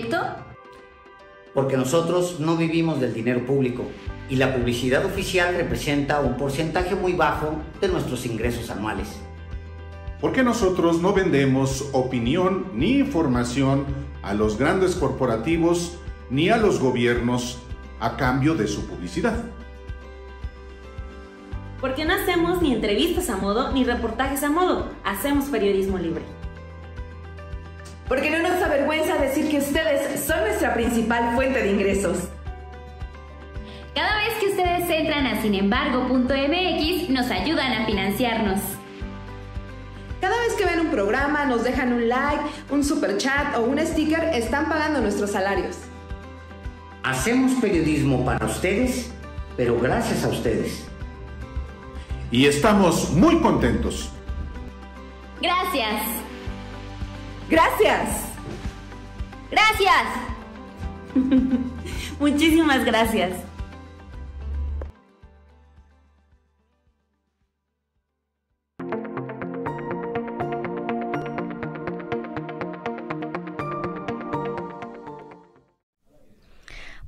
proyecto? Porque nosotros no vivimos del dinero público y la publicidad oficial representa un porcentaje muy bajo de nuestros ingresos anuales. Porque nosotros no vendemos opinión ni información a los grandes corporativos ni a los gobiernos a cambio de su publicidad. Porque no hacemos ni entrevistas a modo ni reportajes a modo, hacemos periodismo libre porque no nos avergüenza decir que ustedes son nuestra principal fuente de ingresos. Cada vez que ustedes entran a sinembargo.mx nos ayudan a financiarnos. Cada vez que ven un programa, nos dejan un like, un super chat o un sticker, están pagando nuestros salarios. Hacemos periodismo para ustedes, pero gracias a ustedes. Y estamos muy contentos. Gracias. Gracias. Gracias. Muchísimas gracias.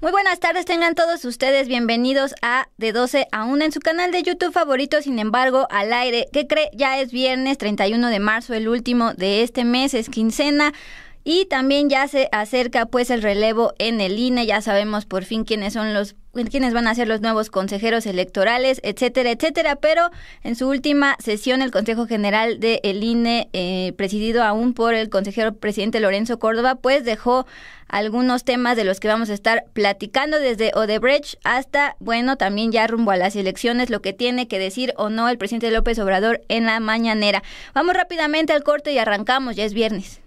Muy buenas tardes, tengan todos ustedes bienvenidos a De 12 a 1 en su canal de YouTube favorito, sin embargo, al aire. ¿Qué cree? Ya es viernes 31 de marzo, el último de este mes, es quincena. Y también ya se acerca pues el relevo en el INE, ya sabemos por fin quiénes son los quiénes van a ser los nuevos consejeros electorales, etcétera, etcétera, pero en su última sesión el Consejo General de el INE, eh, presidido aún por el consejero presidente Lorenzo Córdoba, pues dejó algunos temas de los que vamos a estar platicando desde Odebrecht hasta, bueno, también ya rumbo a las elecciones, lo que tiene que decir o no el presidente López Obrador en la mañanera. Vamos rápidamente al corte y arrancamos, ya es viernes.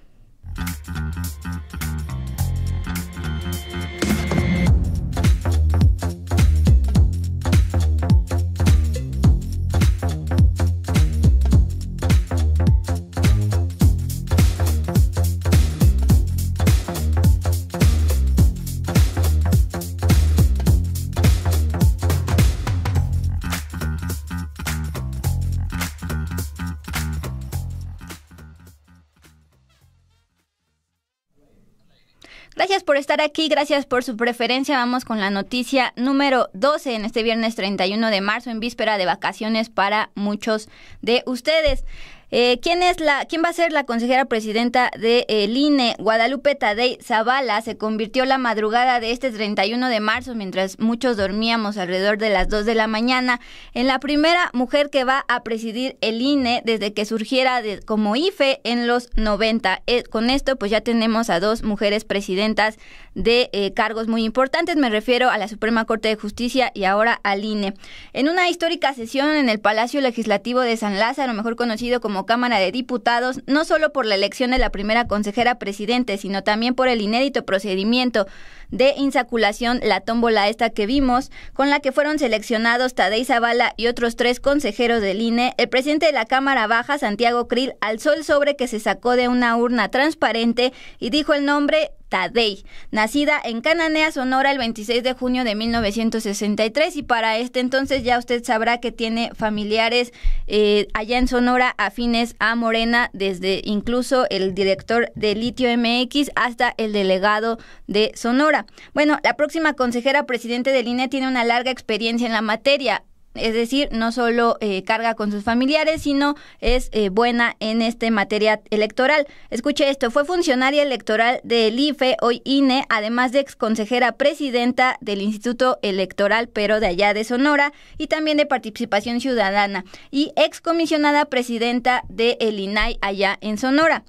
estar aquí, gracias por su preferencia. Vamos con la noticia número 12 en este viernes 31 de marzo, en víspera de vacaciones para muchos de ustedes. Eh, ¿quién, es la, ¿Quién va a ser la consejera presidenta del eh, INE? Guadalupe Tadei Zavala se convirtió la madrugada de este 31 de marzo, mientras muchos dormíamos alrededor de las 2 de la mañana, en la primera mujer que va a presidir el INE desde que surgiera como IFE en los 90. Eh, con esto, pues ya tenemos a dos mujeres presidentas de cargos muy importantes. Me refiero a la Suprema Corte de Justicia y ahora al INE. En una histórica sesión en el Palacio Legislativo de San Lázaro, mejor conocido como Cámara de Diputados, no solo por la elección de la primera consejera presidente, sino también por el inédito procedimiento de insaculación, la tómbola esta que vimos, con la que fueron seleccionados Tadei Zavala y otros tres consejeros del INE, el presidente de la Cámara Baja, Santiago Krill, alzó el sobre que se sacó de una urna transparente y dijo el nombre Tadei, nacida en Cananea, Sonora, el 26 de junio de 1963 y para este entonces ya usted sabrá que tiene familiares eh, allá en Sonora afines a Morena, desde incluso el director de Litio MX hasta el delegado de Sonora. Bueno, la próxima consejera presidente del INE tiene una larga experiencia en la materia es decir, no solo eh, carga con sus familiares, sino es eh, buena en este materia electoral. Escuche esto, fue funcionaria electoral del IFE, hoy INE, además de exconsejera presidenta del Instituto Electoral, pero de allá de Sonora, y también de Participación Ciudadana, y excomisionada presidenta del INAI allá en Sonora.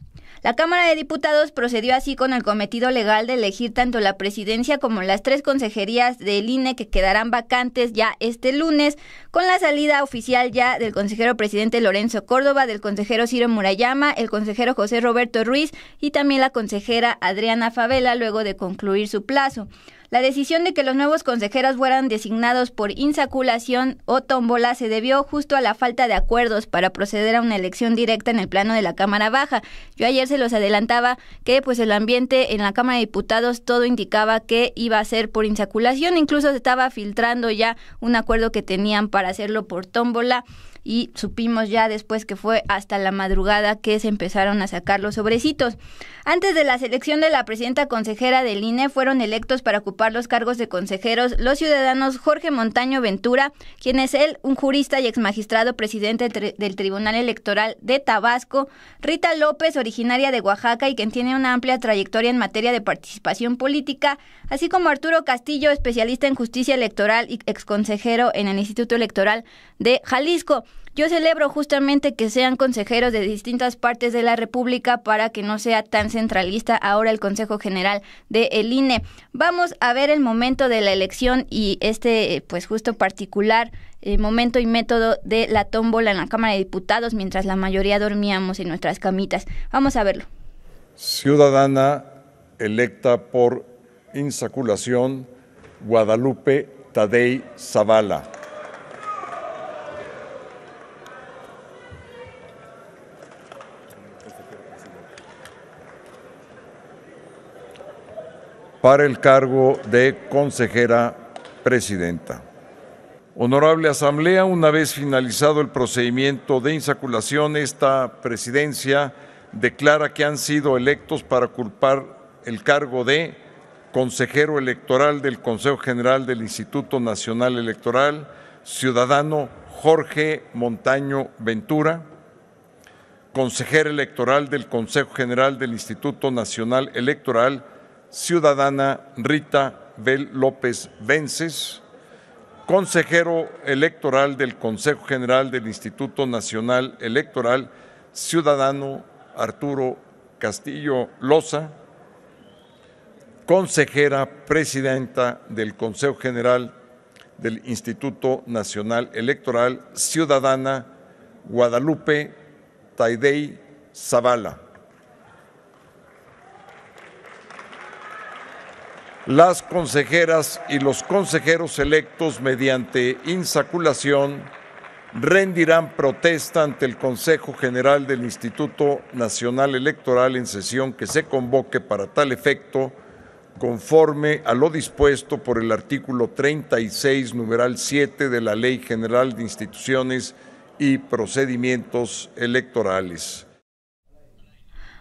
La Cámara de Diputados procedió así con el cometido legal de elegir tanto la presidencia como las tres consejerías del INE que quedarán vacantes ya este lunes, con la salida oficial ya del consejero presidente Lorenzo Córdoba, del consejero Ciro Murayama, el consejero José Roberto Ruiz y también la consejera Adriana Favela luego de concluir su plazo. La decisión de que los nuevos consejeros fueran designados por insaculación o tómbola se debió justo a la falta de acuerdos para proceder a una elección directa en el plano de la Cámara Baja. Yo ayer se los adelantaba que pues el ambiente en la Cámara de Diputados todo indicaba que iba a ser por insaculación, incluso se estaba filtrando ya un acuerdo que tenían para hacerlo por tómbola y supimos ya después que fue hasta la madrugada que se empezaron a sacar los sobrecitos. Antes de la selección de la presidenta consejera del INE fueron electos para ocupar los cargos de consejeros los ciudadanos Jorge Montaño Ventura, quien es él un jurista y exmagistrado presidente del Tribunal Electoral de Tabasco, Rita López, originaria de Oaxaca y quien tiene una amplia trayectoria en materia de participación política, así como Arturo Castillo, especialista en justicia electoral y exconsejero en el Instituto Electoral de Jalisco. Yo celebro justamente que sean consejeros de distintas partes de la República para que no sea tan centralista ahora el Consejo General de el INE. Vamos a ver el momento de la elección y este pues justo particular eh, momento y método de la tómbola en la Cámara de Diputados mientras la mayoría dormíamos en nuestras camitas. Vamos a verlo. Ciudadana electa por insaculación Guadalupe Tadei Zavala. para el cargo de consejera presidenta. Honorable Asamblea, una vez finalizado el procedimiento de insaculación, esta presidencia declara que han sido electos para culpar el cargo de consejero electoral del Consejo General del Instituto Nacional Electoral, ciudadano Jorge Montaño Ventura, Consejero electoral del Consejo General del Instituto Nacional Electoral, ciudadana Rita Bel López Vences, consejero electoral del Consejo General del Instituto Nacional Electoral, ciudadano Arturo Castillo Loza, consejera presidenta del Consejo General del Instituto Nacional Electoral Ciudadana Guadalupe Taidei Zavala. Las consejeras y los consejeros electos mediante insaculación rendirán protesta ante el Consejo General del Instituto Nacional Electoral en sesión que se convoque para tal efecto conforme a lo dispuesto por el artículo 36, numeral 7 de la Ley General de Instituciones y Procedimientos Electorales.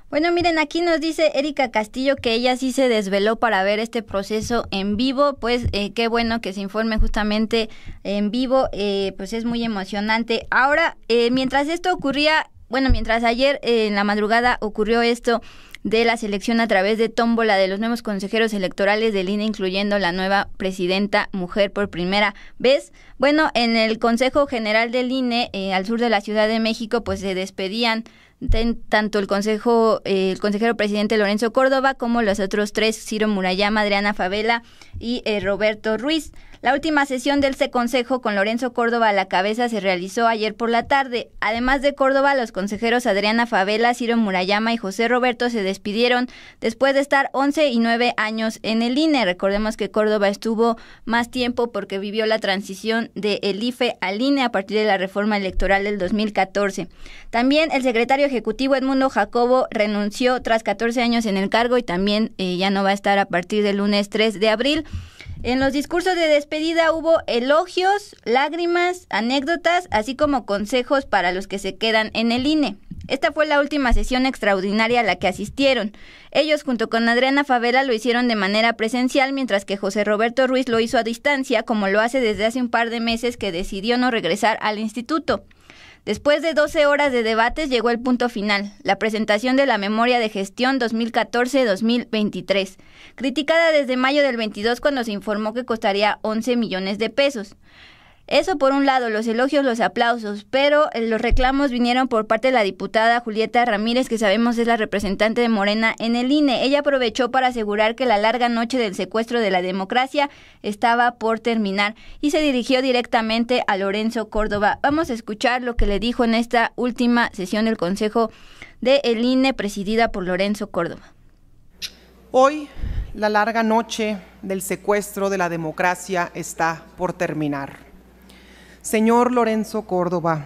Bueno, miren, aquí nos dice Erika Castillo que ella sí se desveló para ver este proceso en vivo, pues eh, qué bueno que se informe justamente en vivo, eh, pues es muy emocionante. Ahora, eh, mientras esto ocurría, bueno, mientras ayer en la madrugada ocurrió esto, de la selección a través de tómbola de los nuevos consejeros electorales del INE, incluyendo la nueva presidenta mujer por primera vez. Bueno, en el Consejo General del INE, eh, al sur de la Ciudad de México, pues se despedían tanto el consejo eh, el consejero presidente Lorenzo Córdoba como los otros tres Ciro Murayama, Adriana Favela y eh, Roberto Ruiz la última sesión del C este Consejo con Lorenzo Córdoba a la cabeza se realizó ayer por la tarde. Además de Córdoba, los consejeros Adriana Favela, Ciro Murayama y José Roberto se despidieron después de estar 11 y 9 años en el INE. Recordemos que Córdoba estuvo más tiempo porque vivió la transición de el IFE al INE a partir de la reforma electoral del 2014. También el secretario ejecutivo Edmundo Jacobo renunció tras 14 años en el cargo y también eh, ya no va a estar a partir del lunes 3 de abril. En los discursos de despedida hubo elogios, lágrimas, anécdotas, así como consejos para los que se quedan en el INE. Esta fue la última sesión extraordinaria a la que asistieron. Ellos junto con Adriana Favela lo hicieron de manera presencial, mientras que José Roberto Ruiz lo hizo a distancia, como lo hace desde hace un par de meses que decidió no regresar al instituto. Después de 12 horas de debates llegó el punto final, la presentación de la memoria de gestión 2014-2023, criticada desde mayo del 22 cuando se informó que costaría 11 millones de pesos. Eso por un lado, los elogios, los aplausos, pero eh, los reclamos vinieron por parte de la diputada Julieta Ramírez, que sabemos es la representante de Morena en el INE. Ella aprovechó para asegurar que la larga noche del secuestro de la democracia estaba por terminar y se dirigió directamente a Lorenzo Córdoba. Vamos a escuchar lo que le dijo en esta última sesión del Consejo de el INE presidida por Lorenzo Córdoba. Hoy la larga noche del secuestro de la democracia está por terminar. Señor Lorenzo Córdoba,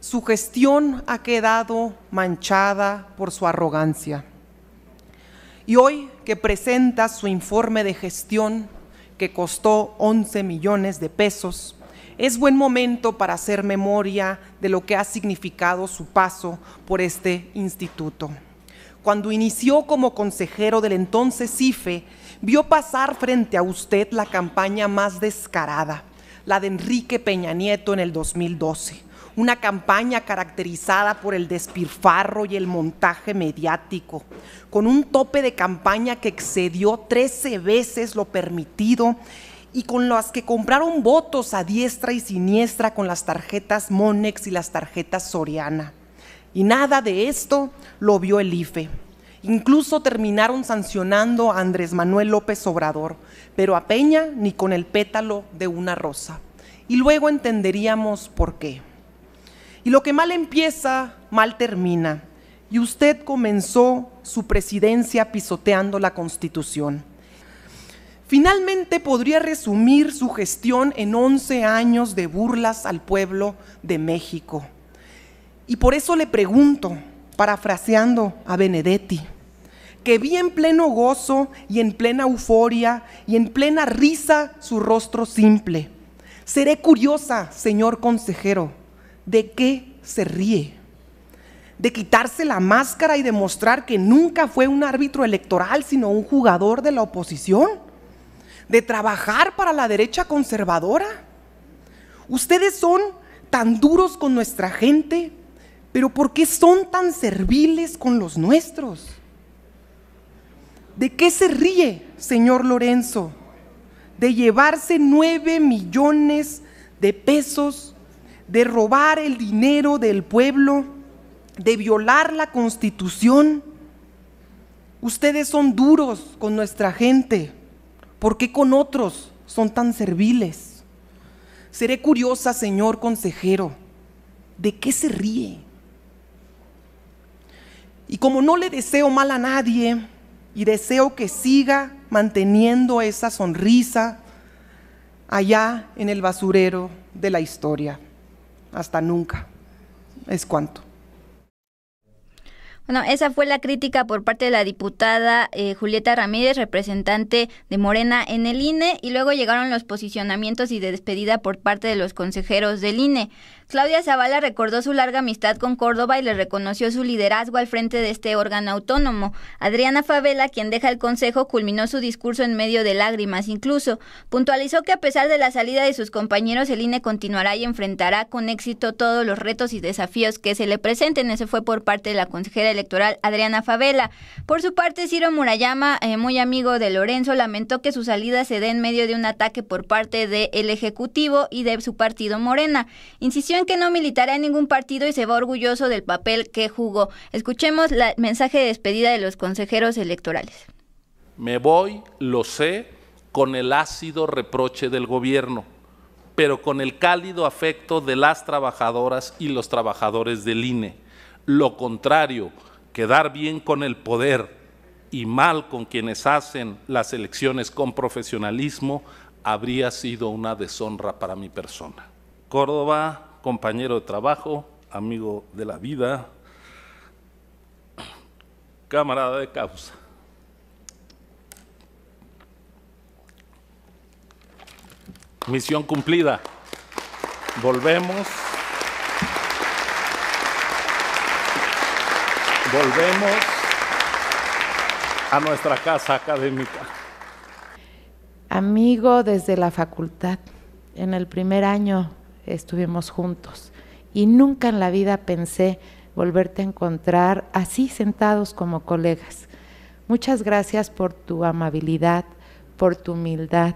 su gestión ha quedado manchada por su arrogancia. Y hoy que presenta su informe de gestión, que costó 11 millones de pesos, es buen momento para hacer memoria de lo que ha significado su paso por este instituto. Cuando inició como consejero del entonces IFE, vio pasar frente a usted la campaña más descarada, la de Enrique Peña Nieto en el 2012 una campaña caracterizada por el despilfarro y el montaje mediático, con un tope de campaña que excedió 13 veces lo permitido y con las que compraron votos a diestra y siniestra con las tarjetas Monex y las tarjetas Soriana. Y nada de esto lo vio el IFE. Incluso terminaron sancionando a Andrés Manuel López Obrador, pero a Peña ni con el pétalo de una rosa. Y luego entenderíamos por qué. Y lo que mal empieza, mal termina. Y usted comenzó su presidencia pisoteando la Constitución. Finalmente podría resumir su gestión en 11 años de burlas al pueblo de México. Y por eso le pregunto, parafraseando a Benedetti, que vi en pleno gozo y en plena euforia y en plena risa su rostro simple. Seré curiosa, señor consejero, de qué se ríe. De quitarse la máscara y demostrar que nunca fue un árbitro electoral, sino un jugador de la oposición. De trabajar para la derecha conservadora. Ustedes son tan duros con nuestra gente, pero ¿por qué son tan serviles con los nuestros? ¿De qué se ríe, señor Lorenzo? De llevarse nueve millones de pesos, de robar el dinero del pueblo, de violar la constitución. Ustedes son duros con nuestra gente. ¿Por qué con otros son tan serviles? Seré curiosa, señor consejero, ¿de qué se ríe? Y como no le deseo mal a nadie, y deseo que siga manteniendo esa sonrisa allá en el basurero de la historia. Hasta nunca. Es cuanto. Bueno, esa fue la crítica por parte de la diputada eh, Julieta Ramírez, representante de Morena en el INE, y luego llegaron los posicionamientos y de despedida por parte de los consejeros del INE. Claudia Zavala recordó su larga amistad con Córdoba y le reconoció su liderazgo al frente de este órgano autónomo. Adriana Favela, quien deja el Consejo, culminó su discurso en medio de lágrimas incluso. Puntualizó que a pesar de la salida de sus compañeros, el INE continuará y enfrentará con éxito todos los retos y desafíos que se le presenten. Eso fue por parte de la consejera electoral Adriana Favela. Por su parte, Ciro Murayama, eh, muy amigo de Lorenzo, lamentó que su salida se dé en medio de un ataque por parte del Ejecutivo y de su partido Morena. Insistió que no militará en ningún partido y se va orgulloso del papel que jugó. Escuchemos el mensaje de despedida de los consejeros electorales. Me voy, lo sé, con el ácido reproche del gobierno, pero con el cálido afecto de las trabajadoras y los trabajadores del INE. Lo contrario, quedar bien con el poder y mal con quienes hacen las elecciones con profesionalismo, habría sido una deshonra para mi persona. Córdoba compañero de trabajo, amigo de la vida, camarada de causa. Misión cumplida. Volvemos. Volvemos a nuestra casa académica. Amigo desde la facultad, en el primer año estuvimos juntos. Y nunca en la vida pensé volverte a encontrar así sentados como colegas. Muchas gracias por tu amabilidad, por tu humildad,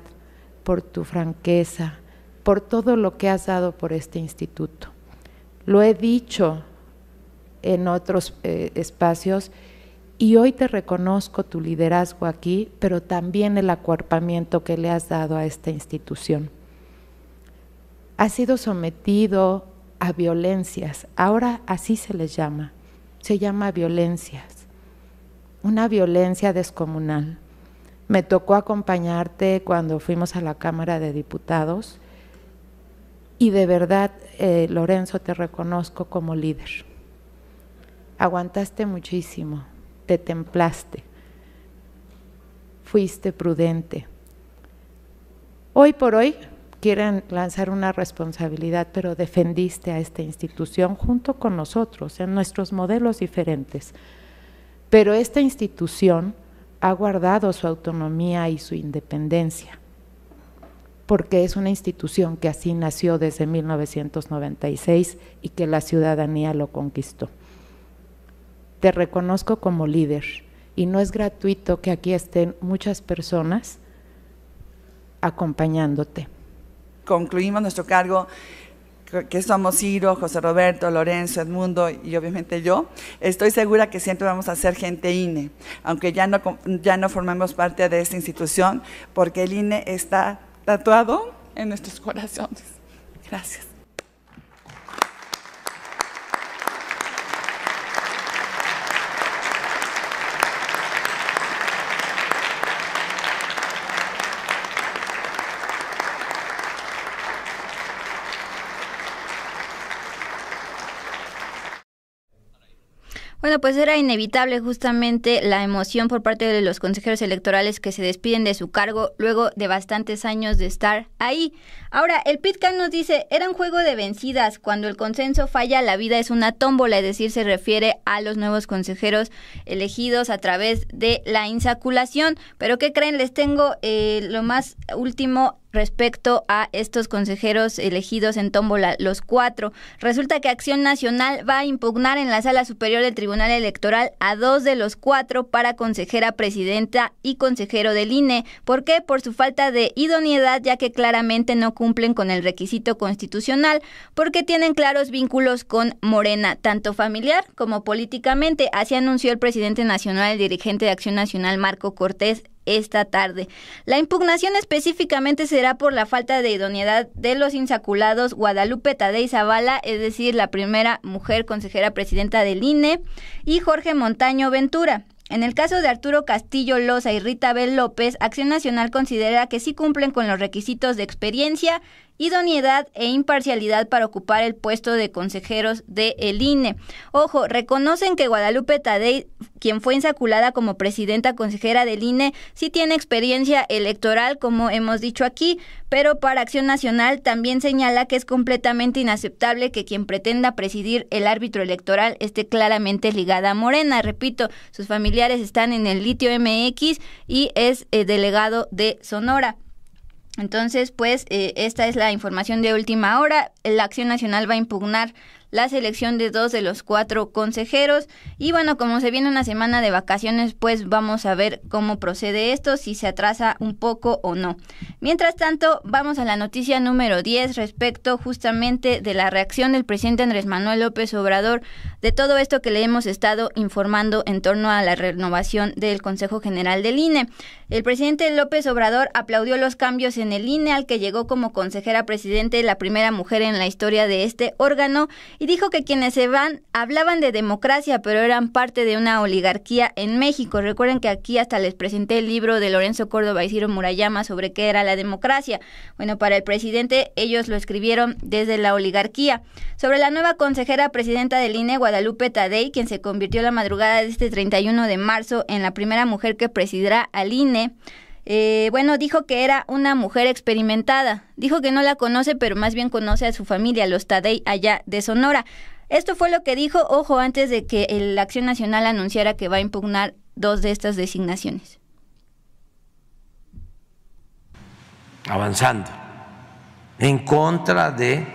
por tu franqueza, por todo lo que has dado por este instituto. Lo he dicho en otros eh, espacios y hoy te reconozco tu liderazgo aquí, pero también el acuerpamiento que le has dado a esta institución ha sido sometido a violencias. Ahora así se les llama. Se llama violencias. Una violencia descomunal. Me tocó acompañarte cuando fuimos a la Cámara de Diputados y de verdad, eh, Lorenzo, te reconozco como líder. Aguantaste muchísimo, te templaste, fuiste prudente. Hoy por hoy quieren lanzar una responsabilidad, pero defendiste a esta institución junto con nosotros, en nuestros modelos diferentes. Pero esta institución ha guardado su autonomía y su independencia, porque es una institución que así nació desde 1996 y que la ciudadanía lo conquistó. Te reconozco como líder y no es gratuito que aquí estén muchas personas acompañándote concluimos nuestro cargo, que somos Ciro, José Roberto, Lorenzo, Edmundo y obviamente yo, estoy segura que siempre vamos a ser gente INE, aunque ya no, ya no formemos parte de esta institución, porque el INE está tatuado en nuestros corazones. Gracias. Bueno, pues era inevitable justamente la emoción por parte de los consejeros electorales que se despiden de su cargo luego de bastantes años de estar ahí. Ahora, el PITCAN nos dice, era un juego de vencidas. Cuando el consenso falla, la vida es una tómbola, es decir, se refiere a los nuevos consejeros elegidos a través de la insaculación. Pero, ¿qué creen? Les tengo eh, lo más último respecto a estos consejeros elegidos en tómbola, los cuatro. Resulta que Acción Nacional va a impugnar en la sala superior del Tribunal Electoral a dos de los cuatro para consejera presidenta y consejero del INE. ¿Por qué? Por su falta de idoneidad, ya que claramente no cumplen con el requisito constitucional, porque tienen claros vínculos con Morena, tanto familiar como políticamente. Así anunció el presidente nacional, el dirigente de Acción Nacional, Marco Cortés, esta tarde. La impugnación específicamente será por la falta de idoneidad de los insaculados Guadalupe Tadei Zavala, es decir, la primera mujer consejera presidenta del INE, y Jorge Montaño Ventura. En el caso de Arturo Castillo Loza y Rita B. López, Acción Nacional considera que sí cumplen con los requisitos de experiencia idoneidad e imparcialidad para ocupar el puesto de consejeros de INE. Ojo, reconocen que Guadalupe Tadei, quien fue insaculada como presidenta consejera del INE, sí tiene experiencia electoral, como hemos dicho aquí, pero para Acción Nacional también señala que es completamente inaceptable que quien pretenda presidir el árbitro electoral esté claramente ligada a Morena. Repito, sus familiares están en el litio MX y es eh, delegado de Sonora. Entonces, pues eh, esta es la información de última hora la Acción Nacional va a impugnar la selección de dos de los cuatro consejeros. Y bueno, como se viene una semana de vacaciones, pues vamos a ver cómo procede esto, si se atrasa un poco o no. Mientras tanto, vamos a la noticia número 10 respecto justamente de la reacción del presidente Andrés Manuel López Obrador de todo esto que le hemos estado informando en torno a la renovación del Consejo General del INE. El presidente López Obrador aplaudió los cambios en el INE al que llegó como consejera presidente la primera mujer en la historia de este órgano y dijo que quienes se van hablaban de democracia, pero eran parte de una oligarquía en México. Recuerden que aquí hasta les presenté el libro de Lorenzo Córdoba y Ciro Murayama sobre qué era la democracia. Bueno, para el presidente ellos lo escribieron desde la oligarquía. Sobre la nueva consejera presidenta del INE, Guadalupe Tadei, quien se convirtió la madrugada de este 31 de marzo en la primera mujer que presidirá al INE, eh, bueno, dijo que era una mujer experimentada. Dijo que no la conoce, pero más bien conoce a su familia, los Tadei, allá de Sonora. Esto fue lo que dijo, ojo, antes de que la Acción Nacional anunciara que va a impugnar dos de estas designaciones. Avanzando en contra de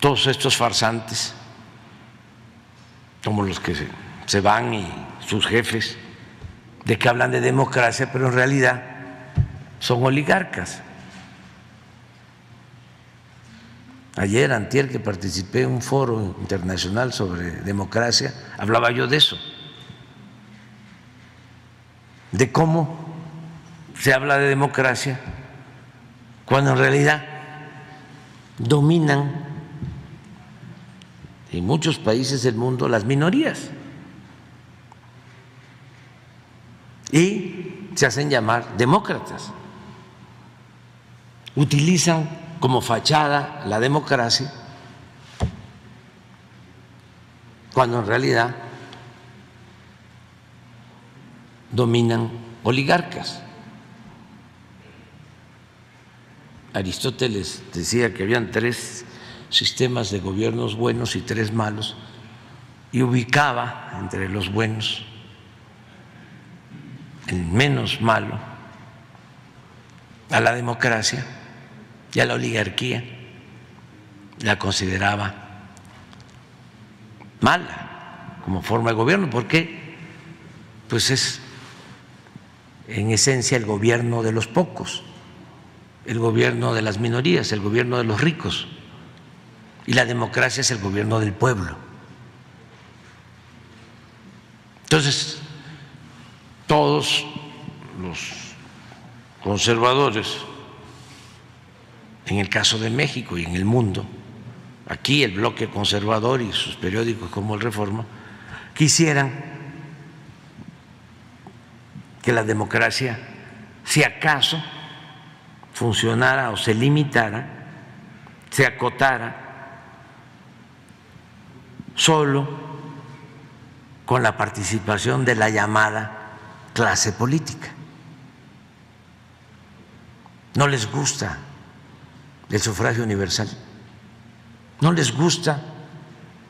todos estos farsantes, como los que se van y sus jefes de que hablan de democracia, pero en realidad son oligarcas. Ayer, antier, que participé en un foro internacional sobre democracia, hablaba yo de eso, de cómo se habla de democracia cuando en realidad dominan en muchos países del mundo las minorías. y se hacen llamar demócratas. Utilizan como fachada la democracia cuando en realidad dominan oligarcas. Aristóteles decía que habían tres sistemas de gobiernos buenos y tres malos y ubicaba entre los buenos el menos malo a la democracia y a la oligarquía, la consideraba mala como forma de gobierno, porque pues es en esencia el gobierno de los pocos, el gobierno de las minorías, el gobierno de los ricos, y la democracia es el gobierno del pueblo. Entonces, todos los conservadores, en el caso de México y en el mundo, aquí el bloque conservador y sus periódicos como el Reforma, quisieran que la democracia, si acaso, funcionara o se limitara, se acotara solo con la participación de la llamada clase política. No les gusta el sufragio universal. No les gusta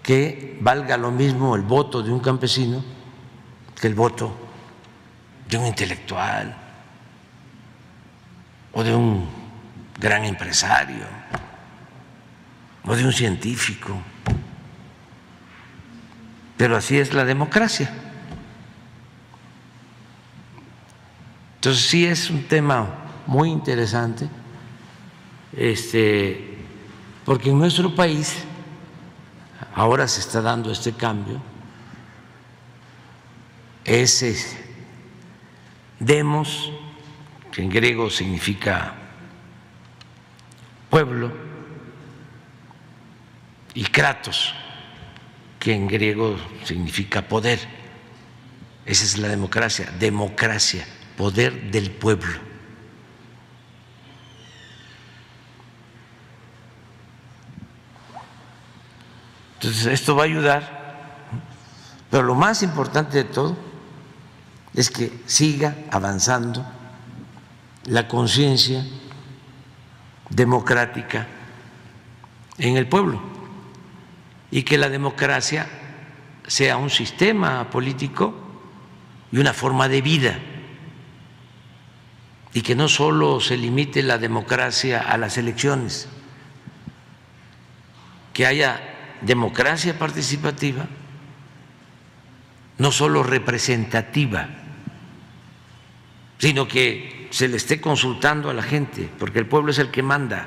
que valga lo mismo el voto de un campesino que el voto de un intelectual o de un gran empresario o de un científico. Pero así es la democracia. Entonces sí es un tema muy interesante, este, porque en nuestro país ahora se está dando este cambio, ese es demos, que en griego significa pueblo, y kratos, que en griego significa poder. Esa es la democracia, democracia poder del pueblo. Entonces, esto va a ayudar, pero lo más importante de todo es que siga avanzando la conciencia democrática en el pueblo y que la democracia sea un sistema político y una forma de vida y que no solo se limite la democracia a las elecciones, que haya democracia participativa, no solo representativa, sino que se le esté consultando a la gente, porque el pueblo es el que manda.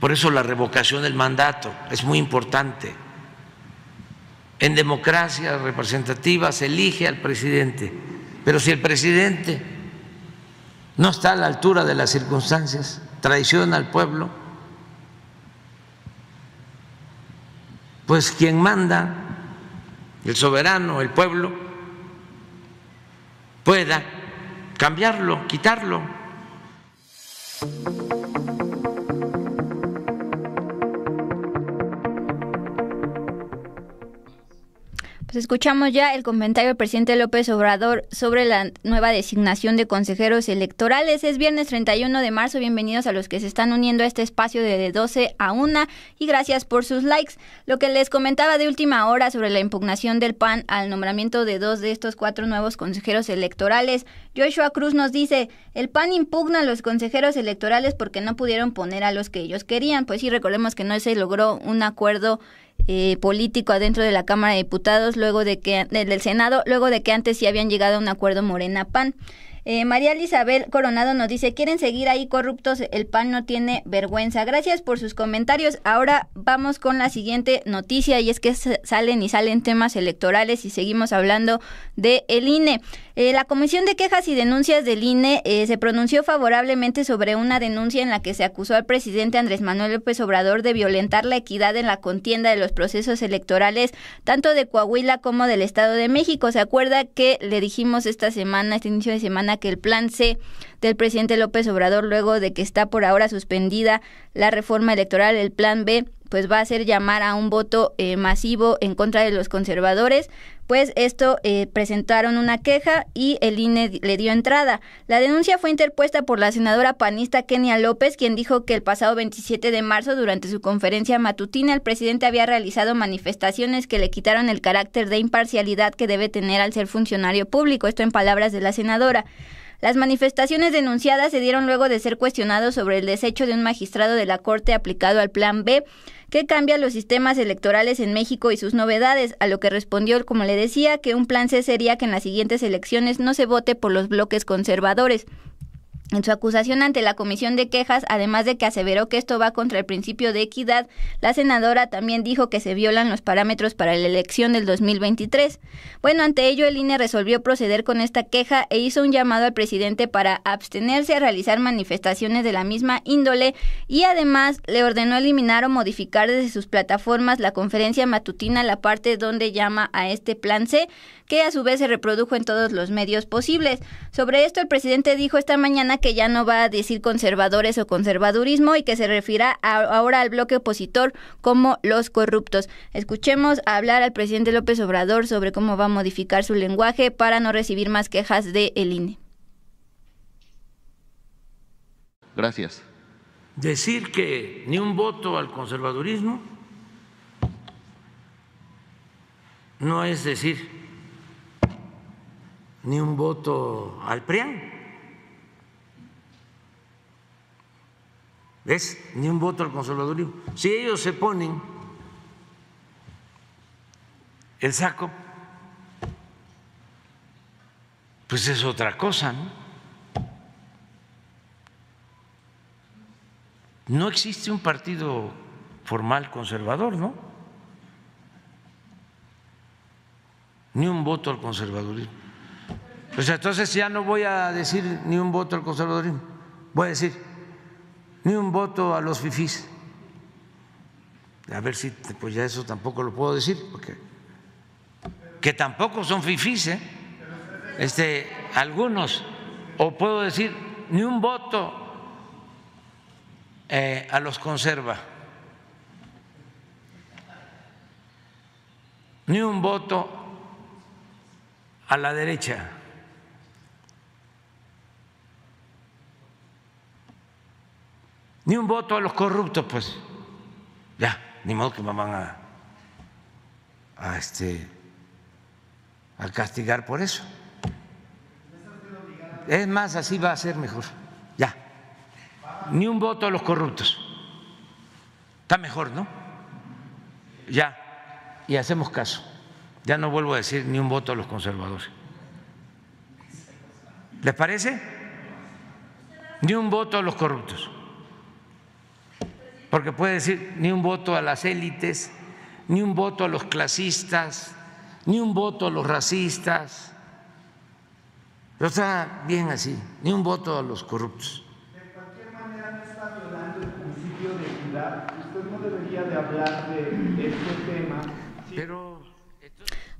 Por eso la revocación del mandato es muy importante. En democracia representativa se elige al presidente, pero si el presidente no está a la altura de las circunstancias, traiciona al pueblo, pues quien manda, el soberano, el pueblo, pueda cambiarlo, quitarlo. Pues escuchamos ya el comentario del presidente López Obrador sobre la nueva designación de consejeros electorales. Es viernes 31 de marzo. Bienvenidos a los que se están uniendo a este espacio de 12 a 1 y gracias por sus likes. Lo que les comentaba de última hora sobre la impugnación del PAN al nombramiento de dos de estos cuatro nuevos consejeros electorales. Joshua Cruz nos dice, el PAN impugna a los consejeros electorales porque no pudieron poner a los que ellos querían. Pues sí, recordemos que no se logró un acuerdo eh, político adentro de la Cámara de Diputados, luego de que del Senado, luego de que antes sí habían llegado a un acuerdo Morena-PAN. Eh, María Isabel Coronado nos dice, quieren seguir ahí corruptos, el PAN no tiene vergüenza. Gracias por sus comentarios. Ahora vamos con la siguiente noticia y es que salen y salen temas electorales y seguimos hablando de el INE. Eh, la Comisión de Quejas y Denuncias del INE eh, se pronunció favorablemente sobre una denuncia en la que se acusó al presidente Andrés Manuel López Obrador de violentar la equidad en la contienda de los procesos electorales, tanto de Coahuila como del Estado de México. ¿Se acuerda que le dijimos esta semana, este inicio de semana, que el plan C del presidente López Obrador, luego de que está por ahora suspendida la reforma electoral, el plan B pues va a ser llamar a un voto eh, masivo en contra de los conservadores, pues esto eh, presentaron una queja y el INE le dio entrada. La denuncia fue interpuesta por la senadora panista Kenia López, quien dijo que el pasado 27 de marzo, durante su conferencia matutina, el presidente había realizado manifestaciones que le quitaron el carácter de imparcialidad que debe tener al ser funcionario público. Esto en palabras de la senadora. Las manifestaciones denunciadas se dieron luego de ser cuestionados sobre el desecho de un magistrado de la Corte aplicado al Plan B, que cambia los sistemas electorales en México y sus novedades, a lo que respondió, como le decía, que un plan C sería que en las siguientes elecciones no se vote por los bloques conservadores. En su acusación ante la Comisión de Quejas, además de que aseveró que esto va contra el principio de equidad, la senadora también dijo que se violan los parámetros para la elección del 2023. Bueno, ante ello el INE resolvió proceder con esta queja e hizo un llamado al presidente para abstenerse a realizar manifestaciones de la misma índole y además le ordenó eliminar o modificar desde sus plataformas la conferencia matutina, la parte donde llama a este plan C, que a su vez se reprodujo en todos los medios posibles. Sobre esto el presidente dijo esta mañana que ya no va a decir conservadores o conservadurismo y que se refiera ahora al bloque opositor como los corruptos. Escuchemos hablar al presidente López Obrador sobre cómo va a modificar su lenguaje para no recibir más quejas de el INE. Gracias. Decir que ni un voto al conservadurismo no es decir ni un voto al PRIAN. ¿Ves? Ni un voto al conservadurismo. Si ellos se ponen el saco, pues es otra cosa, ¿no? No existe un partido formal conservador, ¿no? Ni un voto al conservadurismo. Pues entonces ya no voy a decir ni un voto al conservadurismo, voy a decir ni un voto a los fifis, A ver si, pues ya eso tampoco lo puedo decir, porque que tampoco son fifís, ¿eh? este, algunos, o puedo decir, ni un voto eh, a los conserva, ni un voto a la derecha. ni un voto a los corruptos, pues ya, ni modo que me van a, a, este, a castigar por eso. Es más, así va a ser mejor, ya. Ni un voto a los corruptos. Está mejor, ¿no? Ya, y hacemos caso. Ya no vuelvo a decir ni un voto a los conservadores. ¿Les parece? Ni un voto a los corruptos porque puede decir ni un voto a las élites, ni un voto a los clasistas, ni un voto a los racistas, pero está bien así, ni un voto a los corruptos. De cualquier manera no está violando el principio de equidad, usted no debería hablar de este tema.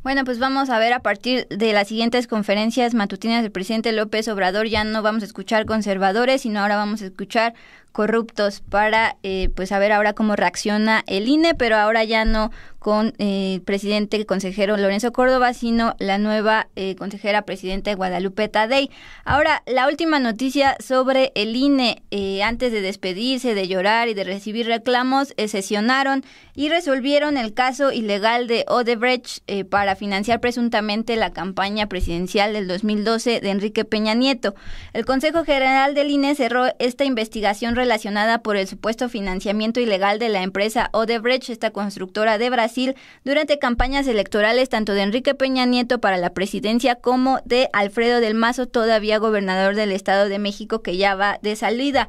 Bueno, pues vamos a ver a partir de las siguientes conferencias matutinas del presidente López Obrador, ya no vamos a escuchar conservadores, sino ahora vamos a escuchar corruptos para eh, pues saber ahora cómo reacciona el INE, pero ahora ya no con el eh, presidente el consejero Lorenzo Córdoba, sino la nueva eh, consejera presidenta Guadalupe Tadei. Ahora, la última noticia sobre el INE, eh, antes de despedirse, de llorar y de recibir reclamos, sesionaron y resolvieron el caso ilegal de Odebrecht para financiar presuntamente la campaña presidencial del 2012 de Enrique Peña Nieto. El Consejo General del INE cerró esta investigación relacionada por el supuesto financiamiento ilegal de la empresa Odebrecht, esta constructora de Brasil, durante campañas electorales tanto de Enrique Peña Nieto para la presidencia como de Alfredo del Mazo, todavía gobernador del Estado de México, que ya va de salida.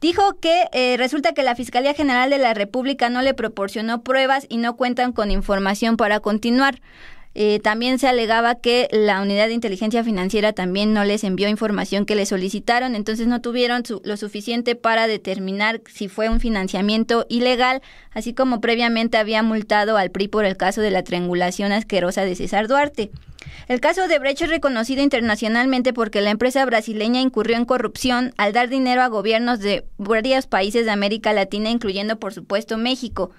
Dijo que eh, resulta que la Fiscalía General de la República no le proporcionó pruebas y no cuentan con información para continuar. Eh, también se alegaba que la unidad de inteligencia financiera también no les envió información que le solicitaron, entonces no tuvieron lo suficiente para determinar si fue un financiamiento ilegal, así como previamente había multado al PRI por el caso de la triangulación asquerosa de César Duarte. El caso de Brecht es reconocido internacionalmente porque la empresa brasileña incurrió en corrupción al dar dinero a gobiernos de varios países de América Latina, incluyendo por supuesto México.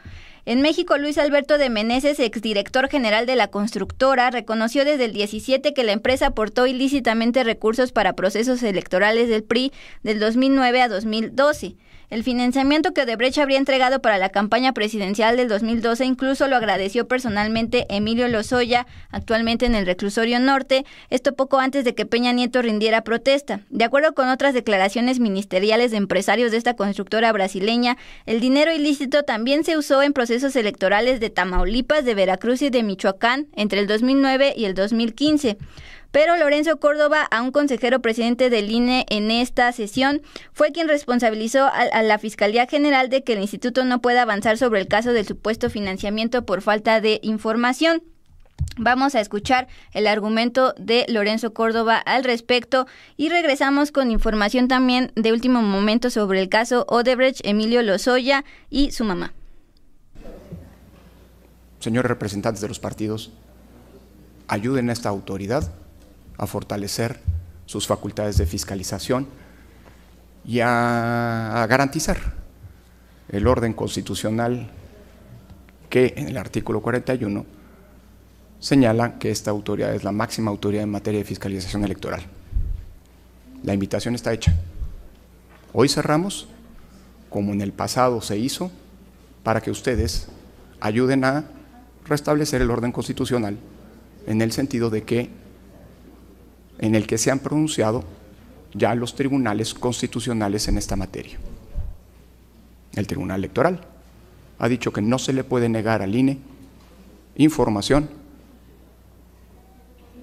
En México, Luis Alberto de Meneses, exdirector general de la constructora, reconoció desde el 17 que la empresa aportó ilícitamente recursos para procesos electorales del PRI del 2009 a 2012. El financiamiento que Odebrecht habría entregado para la campaña presidencial del 2012 incluso lo agradeció personalmente Emilio Lozoya, actualmente en el reclusorio norte, esto poco antes de que Peña Nieto rindiera protesta. De acuerdo con otras declaraciones ministeriales de empresarios de esta constructora brasileña, el dinero ilícito también se usó en procesos electorales de Tamaulipas, de Veracruz y de Michoacán entre el 2009 y el 2015. Pero Lorenzo Córdoba, a un consejero presidente del INE en esta sesión, fue quien responsabilizó a, la Fiscalía General de que el instituto no pueda avanzar sobre el caso del supuesto financiamiento por falta de información. Vamos a escuchar el argumento de Lorenzo Córdoba al respecto y regresamos con información también de último momento sobre el caso Odebrecht, Emilio Lozoya y su mamá. Señores representantes de los partidos, ayuden a esta autoridad a fortalecer sus facultades de fiscalización y a, garantizar el orden constitucional que en el artículo 41 señala que esta autoridad es la máxima autoridad en materia de fiscalización electoral. La invitación está hecha. Hoy cerramos, como en el pasado se hizo, para que ustedes ayuden a restablecer el orden constitucional en el sentido de que en el que se han pronunciado ya los tribunales constitucionales en esta materia. El Tribunal Electoral ha dicho que no se le puede negar al INE información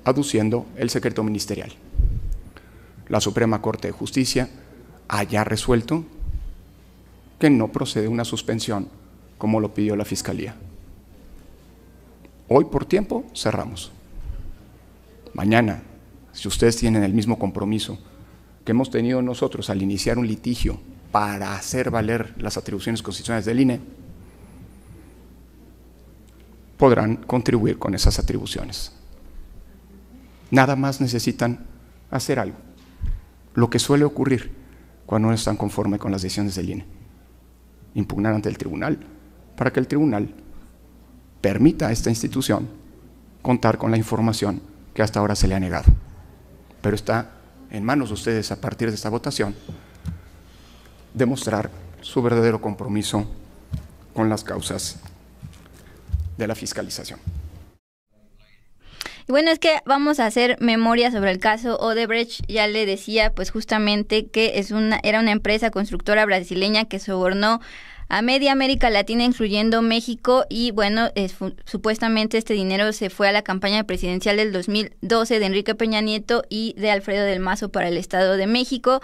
aduciendo el secreto ministerial. La Suprema Corte de Justicia haya resuelto que no procede una suspensión como lo pidió la Fiscalía. Hoy por tiempo cerramos. Mañana si ustedes tienen el mismo compromiso que hemos tenido nosotros al iniciar un litigio para hacer valer las atribuciones constitucionales del INE, podrán contribuir con esas atribuciones. Nada más necesitan hacer algo, lo que suele ocurrir cuando no están conformes con las decisiones del INE. Impugnar ante el tribunal para que el tribunal permita a esta institución contar con la información que hasta ahora se le ha negado pero está en manos de ustedes a partir de esta votación demostrar su verdadero compromiso con las causas de la fiscalización. Y bueno, es que vamos a hacer memoria sobre el caso Odebrecht. Ya le decía, pues justamente que es una, era una empresa constructora brasileña que sobornó a media América Latina, incluyendo México, y bueno, eh, supuestamente este dinero se fue a la campaña presidencial del 2012 de Enrique Peña Nieto y de Alfredo del Mazo para el Estado de México.